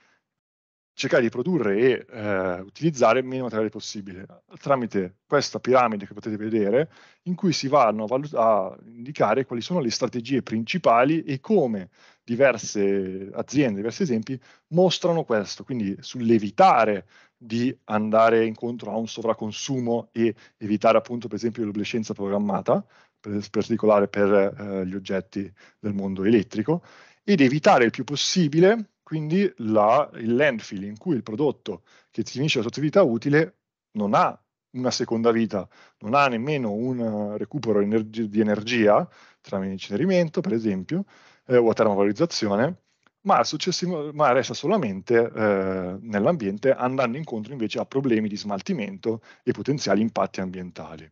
cercare di produrre e eh, utilizzare meno materiale possibile tramite questa piramide che potete vedere in cui si vanno a, valut- a indicare quali sono le strategie principali e come diverse aziende, diversi esempi mostrano questo, quindi sull'evitare di andare incontro a un sovraconsumo e evitare appunto per esempio l'oblescenza programmata, per, particolare per eh, gli oggetti del mondo elettrico ed evitare il più possibile quindi la, il landfill in cui il prodotto che finisce la sua attività utile non ha una seconda vita, non ha nemmeno un recupero energi di energia tramite incenerimento, per esempio, eh, o a termovalorizzazione, ma, ma, resta solamente eh, nell'ambiente andando incontro invece a problemi di smaltimento e potenziali impatti ambientali.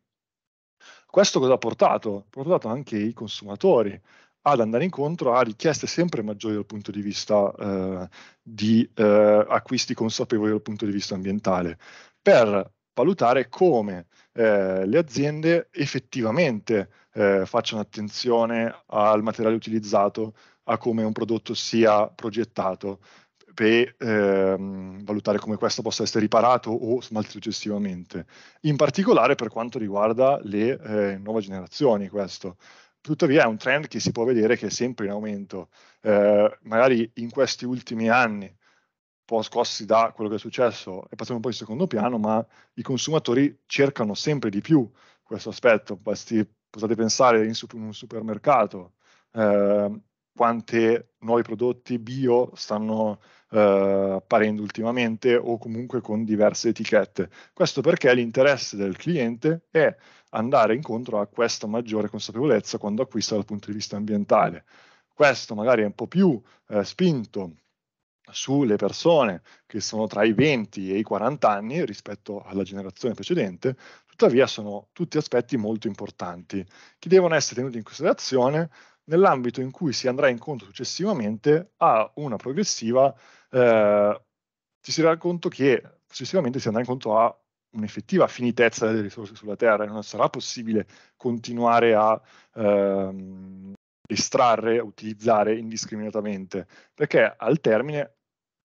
Questo cosa ha portato? Ha portato anche i consumatori ad andare incontro a richieste sempre maggiori dal punto di vista eh, di eh, acquisti consapevoli dal punto di vista ambientale, per valutare come eh, le aziende effettivamente eh, facciano attenzione al materiale utilizzato, a come un prodotto sia progettato e ehm, valutare come questo possa essere riparato o smaltito successivamente, in particolare per quanto riguarda le eh, nuove generazioni questo tuttavia è un trend che si può vedere che è sempre in aumento. Eh, magari in questi ultimi anni, un po' scossi da quello che è successo, è passato un po' in secondo piano, ma i consumatori cercano sempre di più questo aspetto. Basti, potete pensare in, super, in un supermercato. Eh, quante nuovi prodotti bio stanno eh, apparendo ultimamente o comunque con diverse etichette. Questo perché l'interesse del cliente è andare incontro a questa maggiore consapevolezza quando acquista dal punto di vista ambientale. Questo magari è un po' più eh, spinto sulle persone che sono tra i 20 e i 40 anni rispetto alla generazione precedente, tuttavia sono tutti aspetti molto importanti che devono essere tenuti in considerazione nell'ambito in cui si andrà incontro successivamente a una progressiva, eh, ci si darà conto che successivamente si andrà incontro a un'effettiva finitezza delle risorse sulla Terra, e non sarà possibile continuare a ehm, estrarre, utilizzare indiscriminatamente, perché al termine,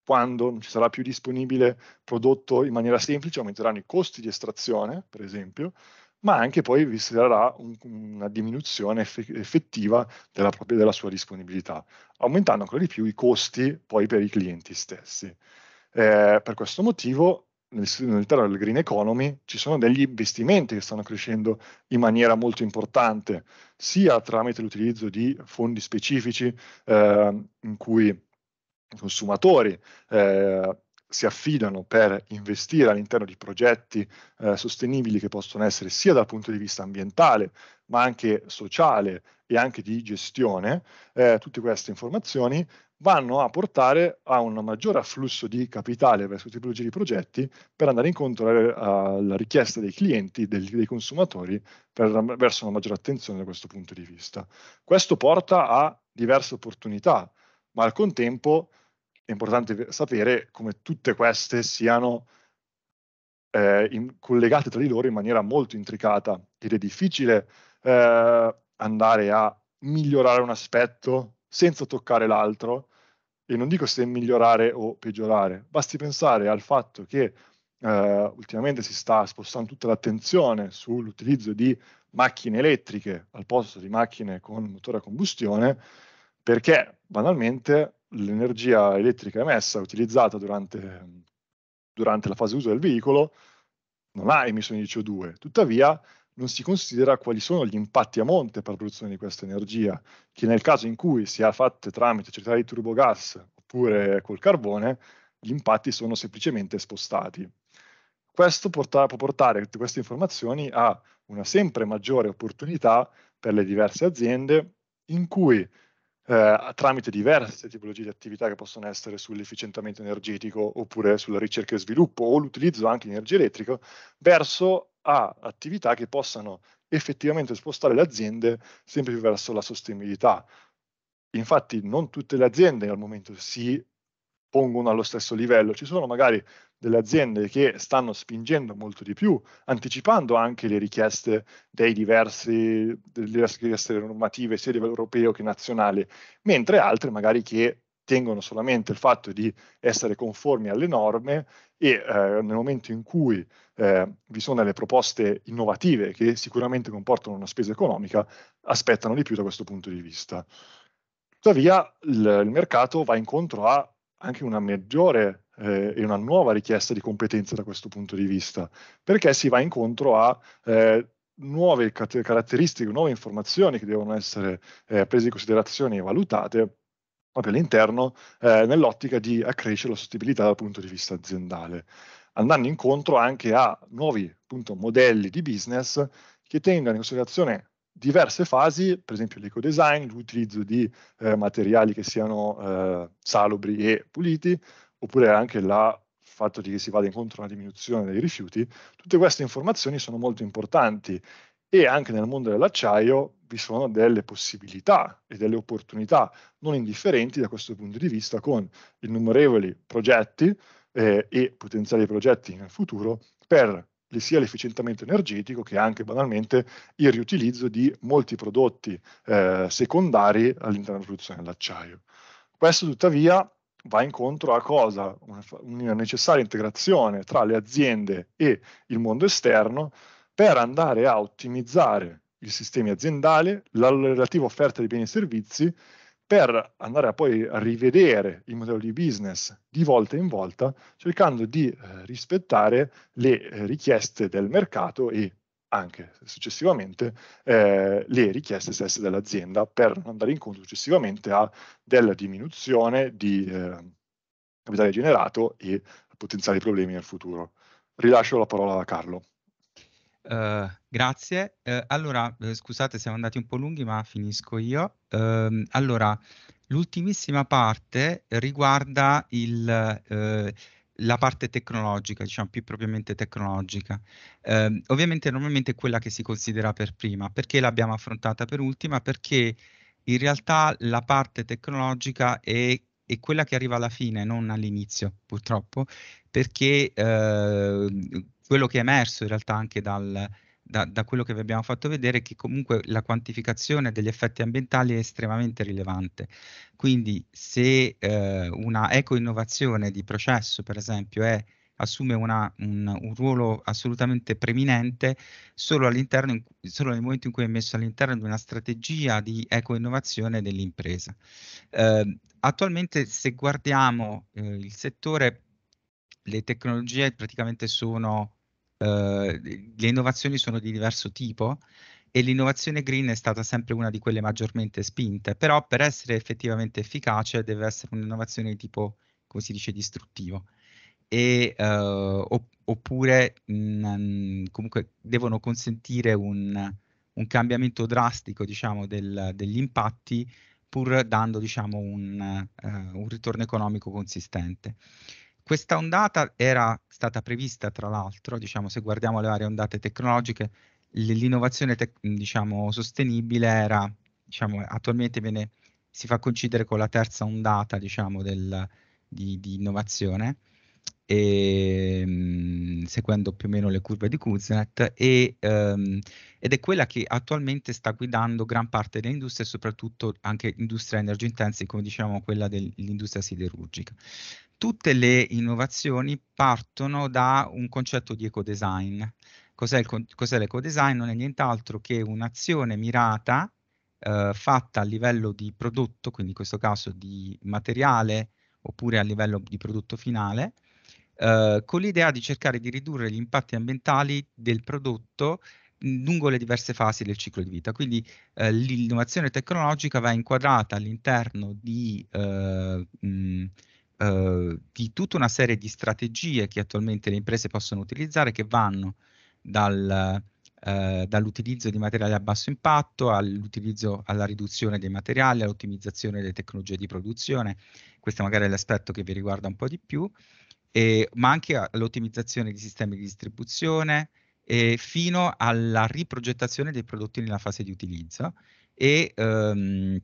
quando non ci sarà più disponibile prodotto in maniera semplice, aumenteranno i costi di estrazione, per esempio, ma anche poi vi sarà un, una diminuzione effettiva della, propria, della sua disponibilità, aumentando ancora di più i costi poi per i clienti stessi. Eh, per questo motivo nell'interno del green economy ci sono degli investimenti che stanno crescendo in maniera molto importante, sia tramite l'utilizzo di fondi specifici eh, in cui i consumatori eh, si affidano per investire all'interno di progetti eh, sostenibili che possono essere sia dal punto di vista ambientale, ma anche sociale e anche di gestione, eh, tutte queste informazioni vanno a portare a un maggiore afflusso di capitale verso tipologie di progetti per andare incontro alla richiesta dei clienti, dei, dei consumatori, per, verso una maggiore attenzione da questo punto di vista. Questo porta a diverse opportunità, ma al contempo è importante sapere come tutte queste siano eh, in, collegate tra di loro in maniera molto intricata ed è difficile eh, andare a migliorare un aspetto senza toccare l'altro, e non dico se migliorare o peggiorare, basti pensare al fatto che eh, ultimamente si sta spostando tutta l'attenzione sull'utilizzo di macchine elettriche al posto di macchine con motore a combustione, perché banalmente l'energia elettrica emessa, utilizzata durante, durante la fase uso del veicolo, non ha emissioni di CO2, tuttavia non si considera quali sono gli impatti a monte per la produzione di questa energia, che nel caso in cui sia fatta tramite centrali di turbogas oppure col carbone, gli impatti sono semplicemente spostati. Questo porta, può portare tutte queste informazioni a una sempre maggiore opportunità per le diverse aziende in cui eh, tramite diverse tipologie di attività che possono essere sull'efficientamento energetico oppure sulla ricerca e sviluppo o l'utilizzo anche di energia elettrica verso a attività che possano effettivamente spostare le aziende sempre più verso la sostenibilità. Infatti non tutte le aziende al momento si pongono allo stesso livello, ci sono magari delle aziende che stanno spingendo molto di più, anticipando anche le richieste dei diversi, delle richieste normative sia a livello europeo che nazionale, mentre altre magari che tengono solamente il fatto di essere conformi alle norme e eh, nel momento in cui eh, vi sono delle proposte innovative che sicuramente comportano una spesa economica, aspettano di più da questo punto di vista. Tuttavia il, il mercato va incontro a anche una maggiore eh, e una nuova richiesta di competenze da questo punto di vista, perché si va incontro a eh, nuove caratteristiche, nuove informazioni che devono essere eh, prese in considerazione e valutate proprio all'interno, eh, nell'ottica di accrescere la sostenibilità dal punto di vista aziendale, andando incontro anche a nuovi appunto, modelli di business che tengano in considerazione diverse fasi, per esempio l'ecodesign, l'utilizzo di eh, materiali che siano eh, salubri e puliti, oppure anche la fatto di che si vada incontro a una diminuzione dei rifiuti, tutte queste informazioni sono molto importanti e anche nel mondo dell'acciaio vi sono delle possibilità e delle opportunità non indifferenti da questo punto di vista con innumerevoli progetti eh, e potenziali progetti nel futuro per sia l'efficientamento energetico che anche banalmente il riutilizzo di molti prodotti eh, secondari all'interno della produzione dell'acciaio. Questo tuttavia va incontro a cosa? Una, una necessaria integrazione tra le aziende e il mondo esterno per andare a ottimizzare il sistema aziendale, la relativa offerta di beni e servizi, per andare a poi a rivedere il modello di business di volta in volta, cercando di eh, rispettare le eh, richieste del mercato e anche successivamente eh, le richieste stesse dell'azienda per andare incontro successivamente a della diminuzione di eh, capitale generato e potenziali problemi nel futuro. Rilascio la parola a Carlo. Ehm, grazie. Uh, allora, ehm, scusate, siamo andati un po' lunghi, ma finisco io. allora, l'ultimissima parte riguarda il, la parte tecnologica, diciamo più propriamente tecnologica. ovviamente normalmente è quella che si considera per prima. Perché l'abbiamo affrontata per ultima? Perché in realtà la parte tecnologica è è quella che arriva alla fine, non all'inizio, purtroppo, perché eh, quello che è emerso in realtà anche dal, da, da, quello che vi abbiamo fatto vedere è che comunque la quantificazione degli effetti ambientali è estremamente rilevante. Quindi se eh, una eco-innovazione di processo, per esempio, è, assume una, un, un, ruolo assolutamente preminente solo, in, solo, nel momento in cui è messo all'interno di una strategia di eco-innovazione dell'impresa. Eh, attualmente se guardiamo eh, il settore, le tecnologie praticamente sono le innovazioni sono di diverso tipo e l'innovazione green è stata sempre una di quelle maggiormente spinte, però per essere effettivamente efficace deve essere un'innovazione di tipo, come si dice, distruttivo. E, uh, oppure mh, mm, mm, comunque devono consentire un, un cambiamento drastico diciamo, del, degli impatti pur dando diciamo, un, uh, un ritorno economico consistente. Questa ondata era stata prevista, tra l'altro, diciamo, se guardiamo le varie ondate tecnologiche, l'innovazione te- diciamo, sostenibile era, diciamo, attualmente viene, si fa coincidere con la terza ondata diciamo, del, di, di, innovazione e, ehm, mh, seguendo più o meno le curve di Kuznets e, um, ed è quella che attualmente sta guidando gran parte delle industrie, soprattutto anche industria energy intensive, come diciamo quella dell'industria siderurgica. Tutte le innovazioni partono da un concetto di ecodesign. Cos'è, il, cos'è l'ecodesign? Non è nient'altro che un'azione mirata eh, fatta a livello di prodotto, quindi in questo caso di materiale oppure a livello di prodotto finale, eh, con l'idea di cercare di ridurre gli impatti ambientali del prodotto lungo le diverse fasi del ciclo di vita. Quindi eh, l'innovazione tecnologica va inquadrata all'interno di, eh, mh, eh, di, tutta una serie di strategie che attualmente le imprese possono utilizzare che vanno dal, eh, dall'utilizzo di materiali a basso impatto all'utilizzo alla riduzione dei materiali, all'ottimizzazione delle tecnologie di produzione. Questo magari è l'aspetto che vi riguarda un po' di più eh, ma anche all'ottimizzazione di sistemi di distribuzione, eh, fino alla riprogettazione dei prodotti nella fase di utilizzo e, ehm,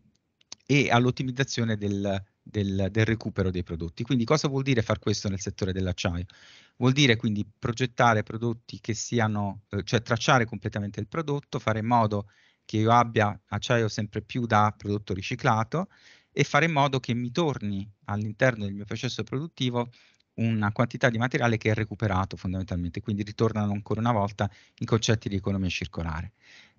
e all'ottimizzazione del, del, del, recupero dei prodotti. Quindi cosa vuol dire far questo nel settore dell'acciaio? Vuol dire quindi progettare prodotti che siano, eh, cioè tracciare completamente il prodotto, fare in modo che io abbia acciaio sempre più da prodotto riciclato e fare in modo che mi torni all'interno del mio processo produttivo una quantità di materiale che è recuperato fondamentalmente, quindi ritornano ancora una volta i concetti di economia circolare.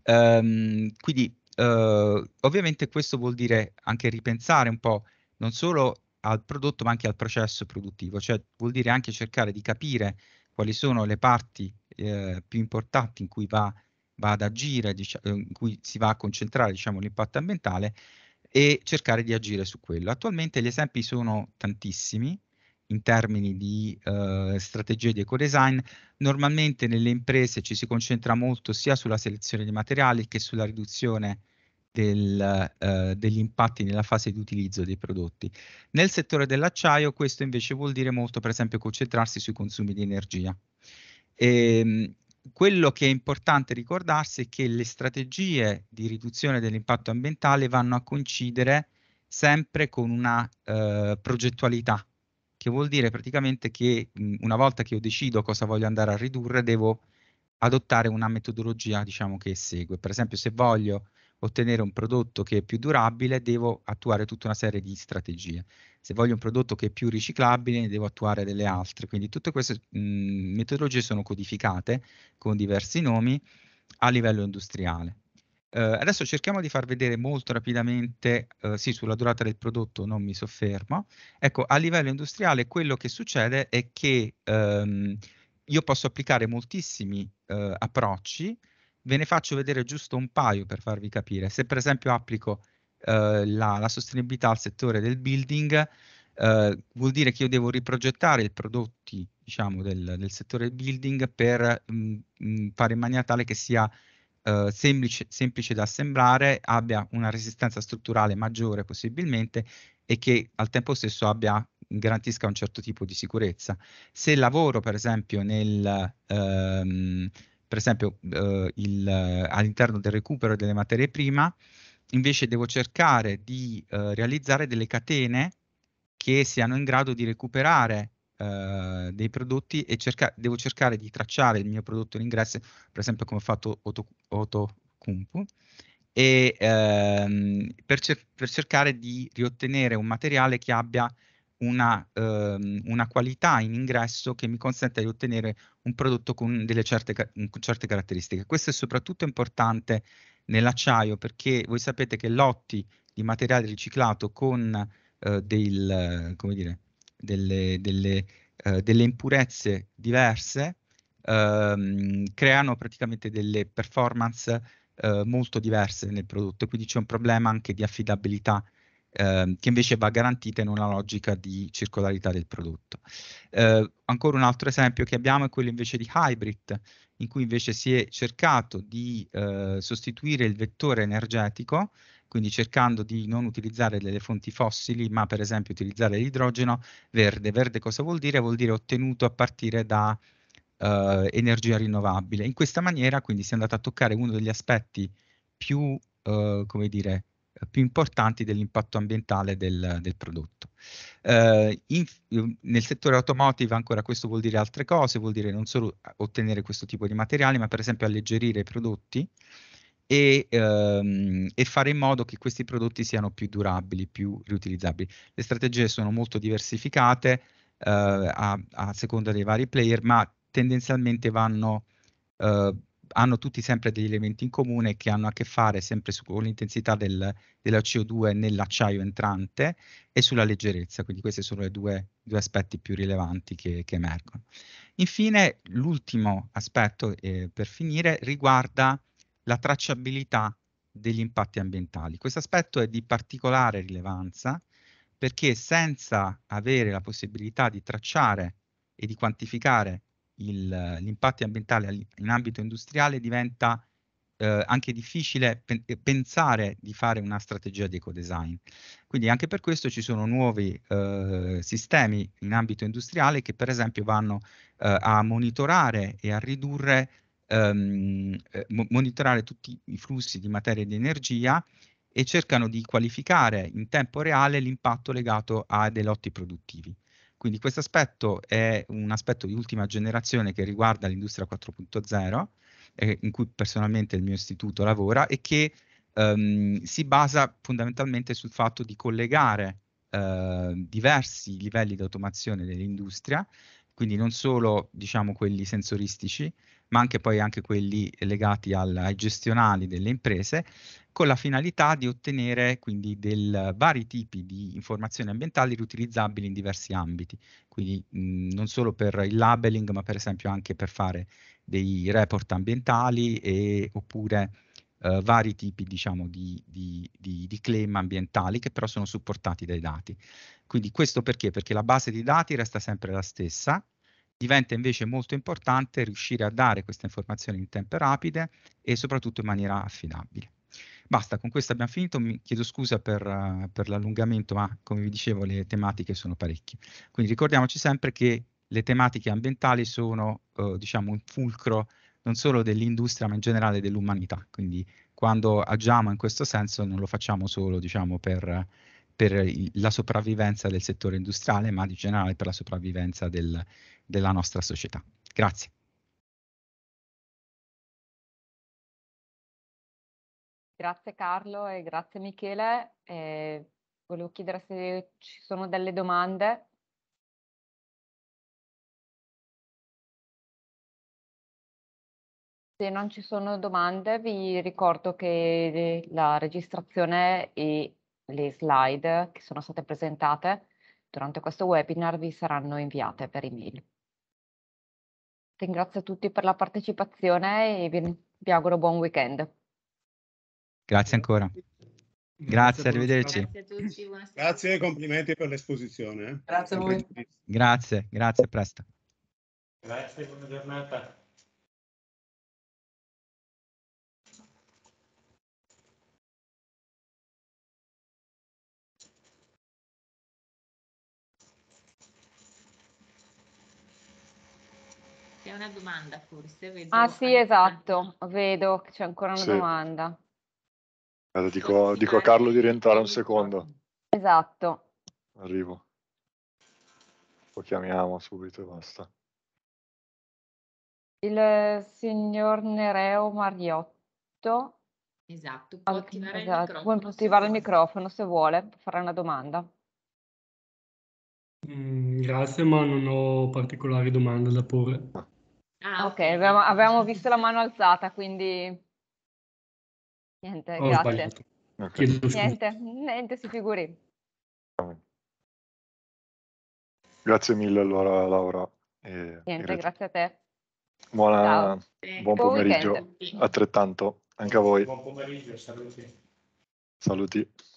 Um, quindi uh, ovviamente questo vuol dire anche ripensare un po' non solo al prodotto ma anche al processo produttivo, cioè vuol dire anche cercare di capire quali sono le parti eh, più importanti in cui va, va ad agire, diciamo, in cui si va a concentrare diciamo, l'impatto ambientale e cercare di agire su quello. Attualmente gli esempi sono tantissimi, in termini di eh, strategie di ecodesign, normalmente nelle imprese ci si concentra molto sia sulla selezione dei materiali che sulla riduzione del, eh, degli impatti nella fase di utilizzo dei prodotti. Nel settore dell'acciaio questo invece vuol dire molto per esempio concentrarsi sui consumi di energia. E, ehm, quello che è importante ricordarsi è che le strategie di riduzione dell'impatto ambientale vanno a coincidere sempre con una eh, progettualità che vuol dire praticamente che mhmm, una volta che io decido cosa voglio andare a ridurre, devo adottare una metodologia, diciamo, che segue. Per esempio, se voglio ottenere un prodotto che è più durabile, devo attuare tutta una serie di strategie. Se voglio un prodotto che è più riciclabile, ne devo attuare delle altre. Quindi tutte queste mh, mhmm, metodologie sono codificate con diversi nomi a livello industriale. Eh, adesso cerchiamo di far vedere molto rapidamente, eh, sì, sulla durata del prodotto non mi soffermo. Ecco, a livello industriale quello che succede è che ehm, io posso applicare moltissimi eh, approcci, ve ne faccio vedere giusto un paio per farvi capire. Se per esempio applico eh, la, la, sostenibilità al settore del building, eh, vuol dire che io devo riprogettare i prodotti diciamo, del, del settore building per mh, mm, mh, mm, fare in maniera tale che sia eh, semplice, semplice da assemblare, abbia una resistenza strutturale maggiore possibilmente e che al tempo stesso abbia garantisca un certo tipo di sicurezza. Se lavoro, per esempio, nel, ehm, per esempio eh, il, all'interno del recupero delle materie prima, invece devo cercare di eh, realizzare delle catene che siano in grado di recuperare eh, dei prodotti e cerca- devo cercare di tracciare il mio prodotto in ingresso, per esempio come ho fatto Otocumpu, e, ehm, per, cer- per, cercare di riottenere un materiale che abbia una, ehm, una, qualità in ingresso che mi consenta di ottenere un prodotto con delle certe, con certe caratteristiche. Questo è soprattutto importante nell'acciaio perché voi sapete che lotti di materiale riciclato con eh, del, come dire, delle, delle, eh, delle impurezze diverse ehm, creano praticamente delle performance eh, molto diverse nel prodotto, quindi c'è un problema anche di affidabilità ehm, che invece va garantita in una logica di circolarità del prodotto. Eh, ancora un altro esempio che abbiamo è quello invece di hybrid, in cui invece si è cercato di eh, sostituire il vettore energetico quindi cercando di non utilizzare delle fonti fossili, ma per esempio utilizzare l'idrogeno verde. Verde cosa vuol dire? Vuol dire ottenuto a partire da eh, energia rinnovabile. In questa maniera quindi si è andato a toccare uno degli aspetti più, eh, come dire, più importanti dell'impatto ambientale del, del prodotto. Eh, in, ehm, nel settore automotive ancora questo vuol dire altre cose, vuol dire non solo ottenere questo tipo di materiali, ma per esempio alleggerire i prodotti e, ehm, e, fare in modo che questi prodotti siano più durabili, più riutilizzabili. Le strategie sono molto diversificate eh, a, a, seconda dei vari player, ma tendenzialmente vanno, eh, hanno tutti sempre degli elementi in comune che hanno a che fare sempre su, con l'intensità del, della CO2 nell'acciaio entrante e sulla leggerezza, quindi questi sono i due, due, aspetti più rilevanti che, che emergono. Infine, l'ultimo aspetto eh, per finire riguarda la tracciabilità degli impatti ambientali. Questo aspetto è di particolare rilevanza perché senza avere la possibilità di tracciare e di quantificare l'impatto ambientale in ambito industriale diventa eh, anche difficile pe pensare di fare una strategia di ecodesign. Quindi anche per questo ci sono nuovi eh, sistemi in ambito industriale che per esempio vanno eh, a monitorare e a ridurre ehm, eh, monitorare tutti i flussi di materia e di energia e cercano di qualificare in tempo reale l'impatto legato a dei lotti produttivi. Quindi questo aspetto è un aspetto di ultima generazione che riguarda l'industria 4.0, eh, in cui personalmente il mio istituto lavora e che ehm, si basa fondamentalmente sul fatto di collegare eh, diversi livelli di automazione dell'industria, quindi non solo diciamo quelli sensoristici, ma anche poi anche quelli legati al, ai gestionali delle imprese, con la finalità di ottenere quindi del, vari tipi di informazioni ambientali riutilizzabili in diversi ambiti, quindi mh, mhmm, non solo per il labeling, ma per esempio anche per fare dei report ambientali e, oppure eh, vari tipi diciamo, di, di, di, di claim ambientali che però sono supportati dai dati. Quindi questo perché? Perché la base di dati resta sempre la stessa, Diventa invece molto importante riuscire a dare queste informazioni in tempo rapide e soprattutto in maniera affidabile. Basta, con questo abbiamo finito, mi chiedo scusa per, uh, per l'allungamento, ma come vi dicevo le tematiche sono parecchie. Quindi ricordiamoci sempre che le tematiche ambientali sono uh, diciamo un fulcro non solo dell'industria ma in generale dell'umanità, quindi quando agiamo in questo senso non lo facciamo solo diciamo, per per la sopravvivenza del settore industriale, ma di generale per la sopravvivenza del, della nostra società. Grazie. Grazie Carlo e grazie Michele. Eh, volevo chiedere se ci sono delle domande. Se non ci sono domande vi ricordo che la registrazione è le slide che sono state presentate durante questo webinar vi saranno inviate per email. Ringrazio tutti per la partecipazione e vi, vi auguro buon weekend. Grazie ancora. Grazie, Grazie arrivederci. Grazie e complimenti per l'esposizione. Eh. Grazie a voi. Grazie, grazie, a presto. Grazie, buona giornata. C'è una domanda forse. Vedo ah sì, esatto, vedo che c'è ancora una sì. domanda. Allora, dico, dico a Carlo di rientrare un secondo. Esatto. Arrivo. Lo chiamiamo subito e basta. Il signor Nereo Mariotto. Esatto, può attivare, esatto. Il, microfono può attivare il esatto, microfono. se vuole, fare una domanda. Mm, grazie, ma non ho particolari domande da porre. Ah. Ah, ok, abbiamo, avevamo visto la mano alzata, quindi niente, oh, grazie. Okay. Niente, niente, si figuri. Grazie mille allora Laura. E niente, grazie a te. Buona, buon pomeriggio, buon altrettanto, anche a voi. Buon pomeriggio, saluti. Saluti.